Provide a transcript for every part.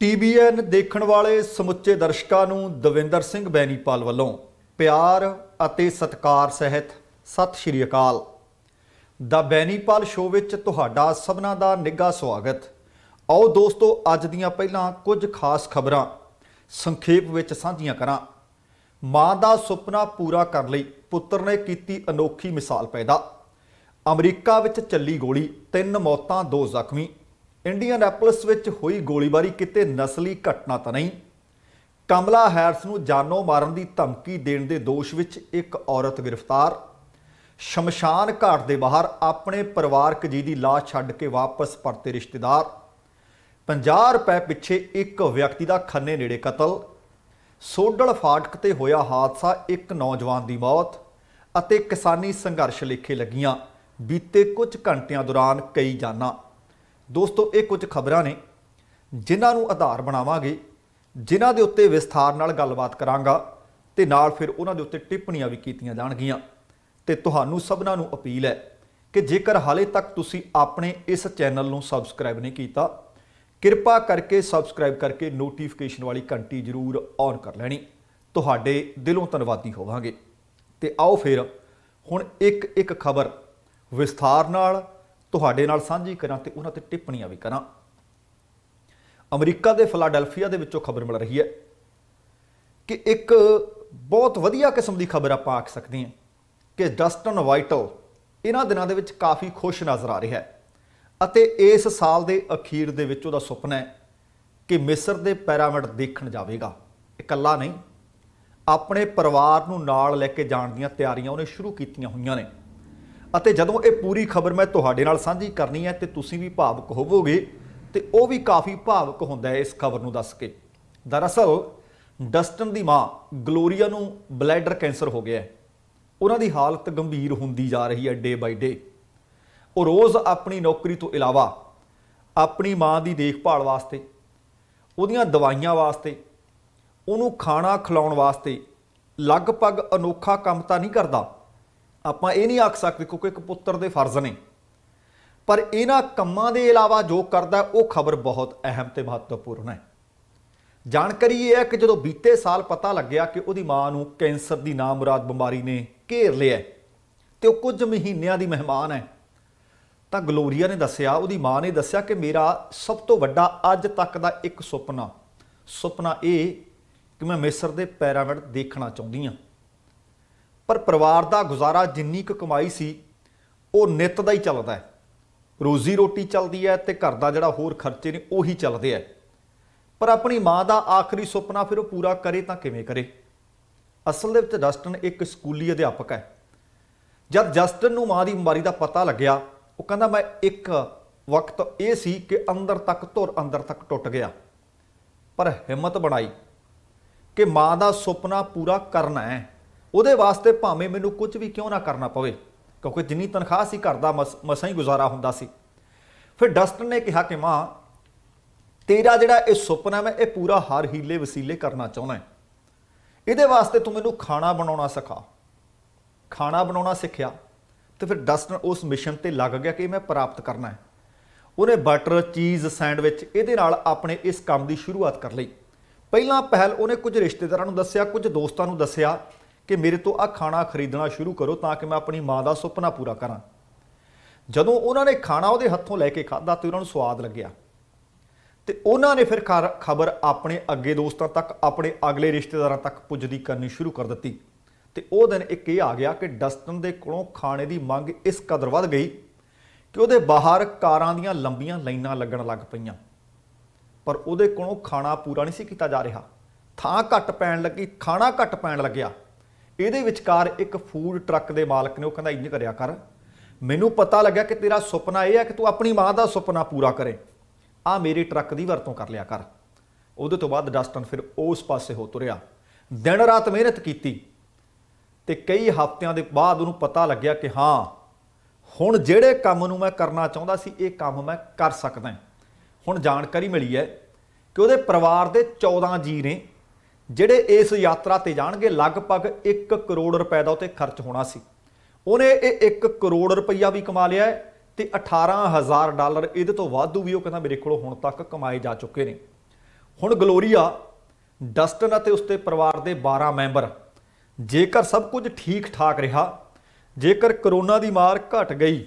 TBN ਦੇਖਣ ਵਾਲੇ ਸਮੁੱਚੇ ਦਰਸ਼ਕਾਂ ਨੂੰ ਦਵਿੰਦਰ ਸਿੰਘ ਬੈਣੀਪਾਲ ਵੱਲੋਂ ਪਿਆਰ ਅਤੇ ਸਤਿਕਾਰ ਸਹਿਤ ਸਤਿ ਸ਼੍ਰੀ ਅਕਾਲ ਦਾ ਬੈਣੀਪਾਲ ਸ਼ੋਅ ਵਿੱਚ ਤੁਹਾਡਾ ਸਭਨਾ ਦਾ ਨਿੱਘਾ ਸਵਾਗਤ ਆਓ ਦੋਸਤੋ ਅੱਜ ਦੀਆਂ ਪਹਿਲਾਂ ਕੁਝ ਖਾਸ ਖਬਰਾਂ ਸੰਖੇਪ ਵਿੱਚ ਸਾਂਝੀਆਂ ਕਰਾਂ ਮਾਂ ਦਾ ਸੁਪਨਾ ਪੂਰਾ ਕਰਨ ਲਈ ਪੁੱਤਰ ਨੇ ਕੀਤੀ ਅਨੋਖੀ ਮਿਸਾਲ ਪੈਦਾ ਅਮਰੀਕਾ ਵਿੱਚ ਚੱਲੀ ਗੋਲੀ ਤਿੰਨ ਮੌਤਾਂ ਦੋ ਜ਼ਖਮੀ ਇੰਡੀਅਨ ਐਪਲਸ ਵਿੱਚ ਹੋਈ ਗੋਲੀਬਾਰੀ ਕਿਤੇ ਨਸਲੀ ਘਟਨਾ ਤਾਂ ਨਹੀਂ ਕਮਲਾ ਹੈਰਸ ਨੂੰ ਜਾਨੋਂ ਮਾਰਨ ਦੀ ਧਮਕੀ ਦੇਣ ਦੇ ਦੋਸ਼ ਵਿੱਚ ਇੱਕ ਔਰਤ ਗ੍ਰਿਫਤਾਰ ਸ਼ਮਸ਼ਾਨ ਘਾਟ ਦੇ ਬਾਹਰ ਆਪਣੇ ਪਰਿਵਾਰਕ ਜੀ ਦੀ ਲਾਸ਼ ਛੱਡ ਕੇ ਵਾਪਸ ਪਰਤੇ ਰਿਸ਼ਤੇਦਾਰ 50 ਰੁਪਏ ਪਿੱਛੇ ਇੱਕ ਵਿਅਕਤੀ ਦਾ ਖੰਨੇ ਨੇੜੇ ਕਤਲ ਸੋਡਲ ਫਾਟਕ ਤੇ ਹੋਇਆ ਹਾਦਸਾ ਇੱਕ ਨੌਜਵਾਨ ਦੀ ਮੌਤ ਅਤੇ ਕਿਸਾਨੀ ਸੰਘਰਸ਼ ਲੇਖੇ ਲੱਗੀਆਂ ਬੀਤੇ ਕੁਝ ਘੰਟਿਆਂ ਦੌਰਾਨ ਕਈ ਜਾਨਾਂ ਦੋਸਤੋ ਇਹ ਕੁਝ ਖਬਰਾਂ ਨੇ ਜਿਨ੍ਹਾਂ ਨੂੰ ਆਧਾਰ ਬਣਾਵਾਂਗੇ ਜਿਨ੍ਹਾਂ ਦੇ ਉੱਤੇ ਵਿਸਥਾਰ ਨਾਲ ਗੱਲਬਾਤ ਕਰਾਂਗਾ ਤੇ ਨਾਲ ਫਿਰ ਉਹਨਾਂ ਦੇ ਉੱਤੇ ਟਿੱਪਣੀਆਂ ਵੀ ਕੀਤੀਆਂ ਜਾਣਗੀਆਂ ਤੇ ਤੁਹਾਨੂੰ ਸਭਨਾਂ ਨੂੰ ਅਪੀਲ ਹੈ ਕਿ ਜੇਕਰ ਹਾਲੇ ਤੱਕ ਤੁਸੀਂ ਆਪਣੇ ਇਸ ਚੈਨਲ ਨੂੰ ਸਬਸਕ੍ਰਾਈਬ ਨਹੀਂ ਕੀਤਾ ਕਿਰਪਾ ਕਰਕੇ ਸਬਸਕ੍ਰਾਈਬ ਕਰਕੇ ਨੋਟੀਫਿਕੇਸ਼ਨ ਵਾਲੀ ਘੰਟੀ ਜ਼ਰੂਰ ਔਨ ਕਰ ਲੈਣੀ ਤੁਹਾਡੇ ਦਿਲੋਂ ਧੰਨਵਾਦੀ ਹੋਵਾਂਗੇ ਤੇ ਆਓ ਫਿਰ ਹੁਣ ਇੱਕ ਇੱਕ ਖਬਰ ਵਿਸਥਾਰ ਨਾਲ ਤੁਹਾਡੇ ਨਾਲ ਸਾਂਝੀ ਕਰਾਂ ਤੇ ਉਹਨਾਂ ਤੇ ਟਿੱਪਣੀਆਂ ਵੀ ਕਰਾਂ ਅਮਰੀਕਾ ਦੇ ਫਲਾਡੈਲਫੀਆ ਦੇ ਵਿੱਚੋਂ ਖਬਰ ਮਿਲ ਰਹੀ ਹੈ ਕਿ ਇੱਕ ਬਹੁਤ ਵਧੀਆ ਕਿਸਮ ਦੀ ਖਬਰ ਆਪਾਂ ਆਖ ਸਕਦੇ ਹਾਂ ਕਿ ਡਸਟਨ ਵਾਈਟਲ ਇਹਨਾਂ ਦਿਨਾਂ ਦੇ ਵਿੱਚ ਕਾਫੀ ਖੁਸ਼ ਨਜ਼ਰ ਆ ਰਿਹਾ ਹੈ ਅਤੇ ਇਸ ਸਾਲ ਦੇ ਅਖੀਰ ਦੇ ਵਿੱਚ ਉਹਦਾ ਸੁਪਨਾ ਹੈ ਕਿ ਮਿਸਰ ਦੇ ਪੈਰਾਮਿਡ ਦੇਖਣ ਜਾਵੇਗਾ ਇਕੱਲਾ ਨਹੀਂ ਆਪਣੇ ਪਰਿਵਾਰ ਨੂੰ ਨਾਲ ਲੈ ਕੇ ਜਾਣ ਦੀਆਂ ਤਿਆਰੀਆਂ ਉਹਨੇ ਸ਼ੁਰੂ ਕੀਤੀਆਂ ਹੋਈਆਂ ਨੇ ਅਤੇ ਜਦੋਂ ਇਹ ਪੂਰੀ ਖਬਰ ਮੈਂ ਤੁਹਾਡੇ ਨਾਲ ਸਾਂਝੀ ਕਰਨੀ ਹੈ ਤੇ ਤੁਸੀਂ ਵੀ ਭਾਵਕ ਹੋਵੋਗੇ ਤੇ ਉਹ ਵੀ ਕਾਫੀ ਭਾਵਕ ਹੁੰਦਾ ਹੈ ਇਸ ਖਬਰ ਨੂੰ ਦੱਸ ਕੇ ਦਰਅਸਲ ਡਸਟਨ ਦੀ ਮਾਂ ਗਲੋਰੀਆ ਨੂੰ ਬਲੈਡਰ ਕੈਂਸਰ ਹੋ ਗਿਆ ਹੈ ਉਹਨਾਂ ਦੀ ਹਾਲਤ ਗੰਭੀਰ ਹੁੰਦੀ ਜਾ ਰਹੀ ਹੈ ਡੇ ਬਾਈ ਡੇ ਉਹ ਰੋਜ਼ ਆਪਣੀ ਨੌਕਰੀ ਤੋਂ ਇਲਾਵਾ ਆਪਣੀ ਮਾਂ ਦੀ ਦੇਖਭਾਲ ਵਾਸਤੇ ਉਹਦੀਆਂ ਦਵਾਈਆਂ ਵਾਸਤੇ ਉਹਨੂੰ ਖਾਣਾ ਖਿਲਾਉਣ ਵਾਸਤੇ ਲਗਭਗ ਅਨੋਖਾ ਕੰਮ ਤਾਂ ਨਹੀਂ ਕਰਦਾ ਆਪਾਂ ਇਹ ਨਹੀਂ ਆਖ ਸਕਦੇ ਕਿਉਂਕਿ ਇੱਕ ਪੁੱਤਰ ਦੇ ਫਰਜ਼ ਨੇ ਪਰ ਇਹਨਾਂ ਕੰਮਾਂ ਦੇ ਇਲਾਵਾ ਜੋ ਕਰਦਾ ਉਹ ਖਬਰ ਬਹੁਤ ਅਹਿਮ ਤੇ ਮਹੱਤਵਪੂਰਨ ਹੈ ਜਾਣਕਾਰੀ ਇਹ ਹੈ ਕਿ ਜਦੋਂ ਬੀਤੇ ਸਾਲ ਪਤਾ ਲੱਗਿਆ ਕਿ ਉਹਦੀ ਮਾਂ ਨੂੰ ਕੈਂਸਰ ਦੀ ਨਾਮੁਰਾਦ ਬਿਮਾਰੀ ਨੇ ਘੇਰ ਲਿਆ ਤੇ ਉਹ ਕੁਝ ਮਹੀਨਿਆਂ ਦੀ ਮਹਿਮਾਨ ਹੈ ਤਾਂ ਗਲੋਰੀਆ ਨੇ ਦੱਸਿਆ ਉਹਦੀ ਮਾਂ ਨੇ ਦੱਸਿਆ ਕਿ ਮੇਰਾ ਸਭ ਤੋਂ ਵੱਡਾ ਅੱਜ ਤੱਕ ਦਾ ਇੱਕ ਸੁਪਨਾ ਸੁਪਨਾ ਇਹ ਕਿ ਮੈਂ ਮਿਸਰ ਦੇ ਪੈਰਾਮਿਡ ਦੇਖਣਾ ਚਾਹੁੰਦੀ ਹਾਂ ਪਰ ਪਰਿਵਾਰ ਦਾ ਗੁਜ਼ਾਰਾ ਜਿੰਨੀ ਕੁ ਕਮਾਈ ਸੀ ਉਹ ਨਿੱਤ ਦਾ ਹੀ ਚੱਲਦਾ ਹੈ ਰੋਜ਼ੀ ਰੋਟੀ ਚੱਲਦੀ ਹੈ ਤੇ ਘਰ ਦਾ ਜਿਹੜਾ ਹੋਰ ਖਰਚੇ ਨੇ ਉਹੀ ਚੱਲਦੇ ਆ ਪਰ ਆਪਣੀ ਮਾਂ ਦਾ ਆਖਰੀ ਸੁਪਨਾ ਫਿਰ ਉਹ ਪੂਰਾ ਕਰੇ ਤਾਂ ਕਿਵੇਂ ਕਰੇ ਅਸਲ ਦੇ ਵਿੱਚ ਜਸਟਨ ਇੱਕ ਸਕੂਲੀ ਅਧਿਆਪਕ ਹੈ ਜਦ ਜਸਟਨ ਨੂੰ ਮਾਂ ਦੀ ਬਿਮਾਰੀ ਦਾ ਪਤਾ ਲੱਗਿਆ ਉਹ ਕਹਿੰਦਾ ਮੈਂ ਇੱਕ ਵਕਤ ਇਹ ਸੀ ਕਿ ਅੰਦਰ ਤੱਕ ਧੁਰ ਅੰਦਰ ਤੱਕ ਟੁੱਟ ਗਿਆ ਪਰ ਹਿੰਮਤ ਬਣਾਈ ਕਿ ਮਾਂ ਦਾ ਸੁਪਨਾ ਪੂਰਾ ਕਰਨਾ ਹੈ ਉਹਦੇ ਵਾਸਤੇ ਭਾਵੇਂ ਮੈਨੂੰ ਕੁਝ ਵੀ ਕਿਉਂ ਨਾ ਕਰਨਾ ਪਵੇ ਕਿਉਂਕਿ ਜਿੰਨੀ ਤਨਖਾਹ ਸੀ ਘਰ ਦਾ ਮਸਾਂ ਹੀ ਗੁਜ਼ਾਰਾ ਹੁੰਦਾ ਸੀ ਫਿਰ ਡਸਟਨ ਨੇ ਕਿਹਾ ਕਿ ਮਾਂ ਤੇਰਾ ਜਿਹੜਾ ਇਹ ਸੁਪਨਾ ਮੈਂ ਇਹ ਪੂਰਾ ਹਰ ਹੀਲੇ ਵਸੀਲੇ ਕਰਨਾ ਚਾਹੁੰਦਾ ਹਾਂ ਇਹਦੇ ਵਾਸਤੇ ਤੂੰ ਮੈਨੂੰ ਖਾਣਾ ਬਣਾਉਣਾ ਸਿਖਾ ਖਾਣਾ ਬਣਾਉਣਾ ਸਿੱਖਿਆ ਤੇ ਫਿਰ ਡਸਟਨ ਉਸ ਮਿਸ਼ਨ ਤੇ ਲੱਗ ਗਿਆ ਕਿ ਮੈਂ ਪ੍ਰਾਪਤ ਕਰਨਾ ਹੈ ਉਹਨੇ ਬਟਰ ਚੀਜ਼ ਸੈਂਡਵਿਚ ਇਹਦੇ ਨਾਲ ਆਪਣੇ ਇਸ ਕੰਮ ਦੀ ਸ਼ੁਰੂਆਤ ਕਰ ਲਈ ਪਹਿਲਾਂ ਪਹਿਲ ਉਹਨੇ ਕੁਝ ਰਿਸ਼ਤੇਦਾਰਾਂ ਨੂੰ ਦੱਸਿਆ ਕੁਝ ਦੋਸਤਾਂ ਨੂੰ ਦੱਸਿਆ ਕਿ ਮੇਰੇ ਤੋਂ ਆ ਖਾਣਾ ਖਰੀਦਣਾ ਸ਼ੁਰੂ ਕਰੋ ਤਾਂ ਕਿ ਮੈਂ ਆਪਣੀ ਮਾਂ ਦਾ ਸੁਪਨਾ ਪੂਰਾ ਕਰਾਂ ਜਦੋਂ ਉਹਨਾਂ ਨੇ ਖਾਣਾ ਉਹਦੇ ਹੱਥੋਂ ਲੈ ਕੇ ਖਾਦਾ ਤੇ ਉਹਨਾਂ ਨੂੰ ਸਵਾਦ ਲੱਗਿਆ ਤੇ ਉਹਨਾਂ ਨੇ ਫਿਰ ਖਬਰ ਆਪਣੇ ਅੱਗੇ ਦੋਸਤਾਂ ਤੱਕ ਆਪਣੇ ਅਗਲੇ ਰਿਸ਼ਤੇਦਾਰਾਂ ਤੱਕ ਪੁੱਜਦੀ ਕਰਨੀ ਸ਼ੁਰੂ ਕਰ ਦਿੱਤੀ ਤੇ ਉਹ ਦਿਨ ਇੱਕ ਇਹ ਆ ਗਿਆ ਕਿ ਡਸਟਨ ਦੇ ਕੋਲੋਂ ਖਾਣੇ ਦੀ ਮੰਗ ਇਸ ਕਦਰ ਵੱਧ ਗਈ ਕਿ ਉਹਦੇ ਬਾਹਰ ਕਾਰਾਂ ਦੀਆਂ ਲੰਬੀਆਂ ਲਾਈਨਾਂ ਲੱਗਣ ਲੱਗ ਪਈਆਂ ਪਰ ਉਹਦੇ ਕੋਲੋਂ ਖਾਣਾ ਪੂਰਾ ਨਹੀਂ ਸੀ ਕੀਤਾ ਜਾ ਰਿਹਾ ਥਾਂ ਘੱਟ ਪੈਣ ਲੱਗੀ ਖਾਣਾ ਘੱਟ ਪੈਣ ਲੱਗਿਆ ਇਹਦੇ ਵਿਚਕਾਰ ਇੱਕ ਫੂਡ ਟਰੱਕ ਦੇ ਮਾਲਕ ਨੇ ਉਹ ਕਹਿੰਦਾ ਇੰਜ ਕਰਿਆ ਕਰ ਮੈਨੂੰ ਪਤਾ ਲੱਗਿਆ ਕਿ ਤੇਰਾ ਸੁਪਨਾ ਇਹ ਹੈ ਕਿ ਤੂੰ ਆਪਣੀ ਮਾਂ ਦਾ ਸੁਪਨਾ ਪੂਰਾ ਕਰੇ ਆ ਮੇਰੇ ਟਰੱਕ ਦੀ ਵਰਤੋਂ ਕਰ ਲਿਆ ਕਰ ਉਹਦੇ ਤੋਂ ਬਾਅਦ ਡਸਟਨ ਫਿਰ ਉਸ ਪਾਸੇ ਹੋ ਤੁਰਿਆ ਦਿਨ ਰਾਤ ਮਿਹਨਤ ਕੀਤੀ ਤੇ ਕਈ ਹਫ਼ਤਿਆਂ ਦੇ ਬਾਅਦ ਉਹਨੂੰ ਪਤਾ ਲੱਗਿਆ ਕਿ ਹਾਂ ਹੁਣ ਜਿਹੜੇ ਕੰਮ ਨੂੰ ਮੈਂ ਕਰਨਾ ਚਾਹੁੰਦਾ ਸੀ ਇਹ ਕੰਮ ਮੈਂ ਕਰ ਸਕਦਾ ਹੁਣ ਜਾਣਕਾਰੀ ਮਿਲੀ ਹੈ ਕਿ ਉਹਦੇ ਪਰਿਵਾਰ ਦੇ 14 ਜੀ ਨੇ ਜਿਹੜੇ ਇਸ ਯਾਤਰਾ ਤੇ ਜਾਣਗੇ ਲਗਭਗ 1 ਕਰੋੜ ਰੁਪਏ ਦਾ ਉਤੇ ਖਰਚ ਹੋਣਾ ਸੀ ਉਹਨੇ ਇਹ 1 ਕਰੋੜ ਰੁਪਈਆ ਵੀ ਕਮਾ ਲਿਆ ਤੇ 18000 ਡਾਲਰ ਇਹਦੇ ਤੋਂ ਵਾਧੂ ਵੀ ਉਹ ਕਹਿੰਦਾ ਮੇਰੇ ਕੋਲ ਹੁਣ ਤੱਕ ਕਮਾਏ ਜਾ ਚੁੱਕੇ ਨੇ ਹੁਣ ਗਲੋਰੀਆ ਡਸਟਨ ਅਤੇ ਉਸਦੇ ਪਰਿਵਾਰ ਦੇ 12 ਮੈਂਬਰ ਜੇਕਰ ਸਭ ਕੁਝ ਠੀਕ ਠਾਕ ਰਿਹਾ ਜੇਕਰ ਕਰੋਨਾ ਦੀ ਮਾਰ ਘਟ ਗਈ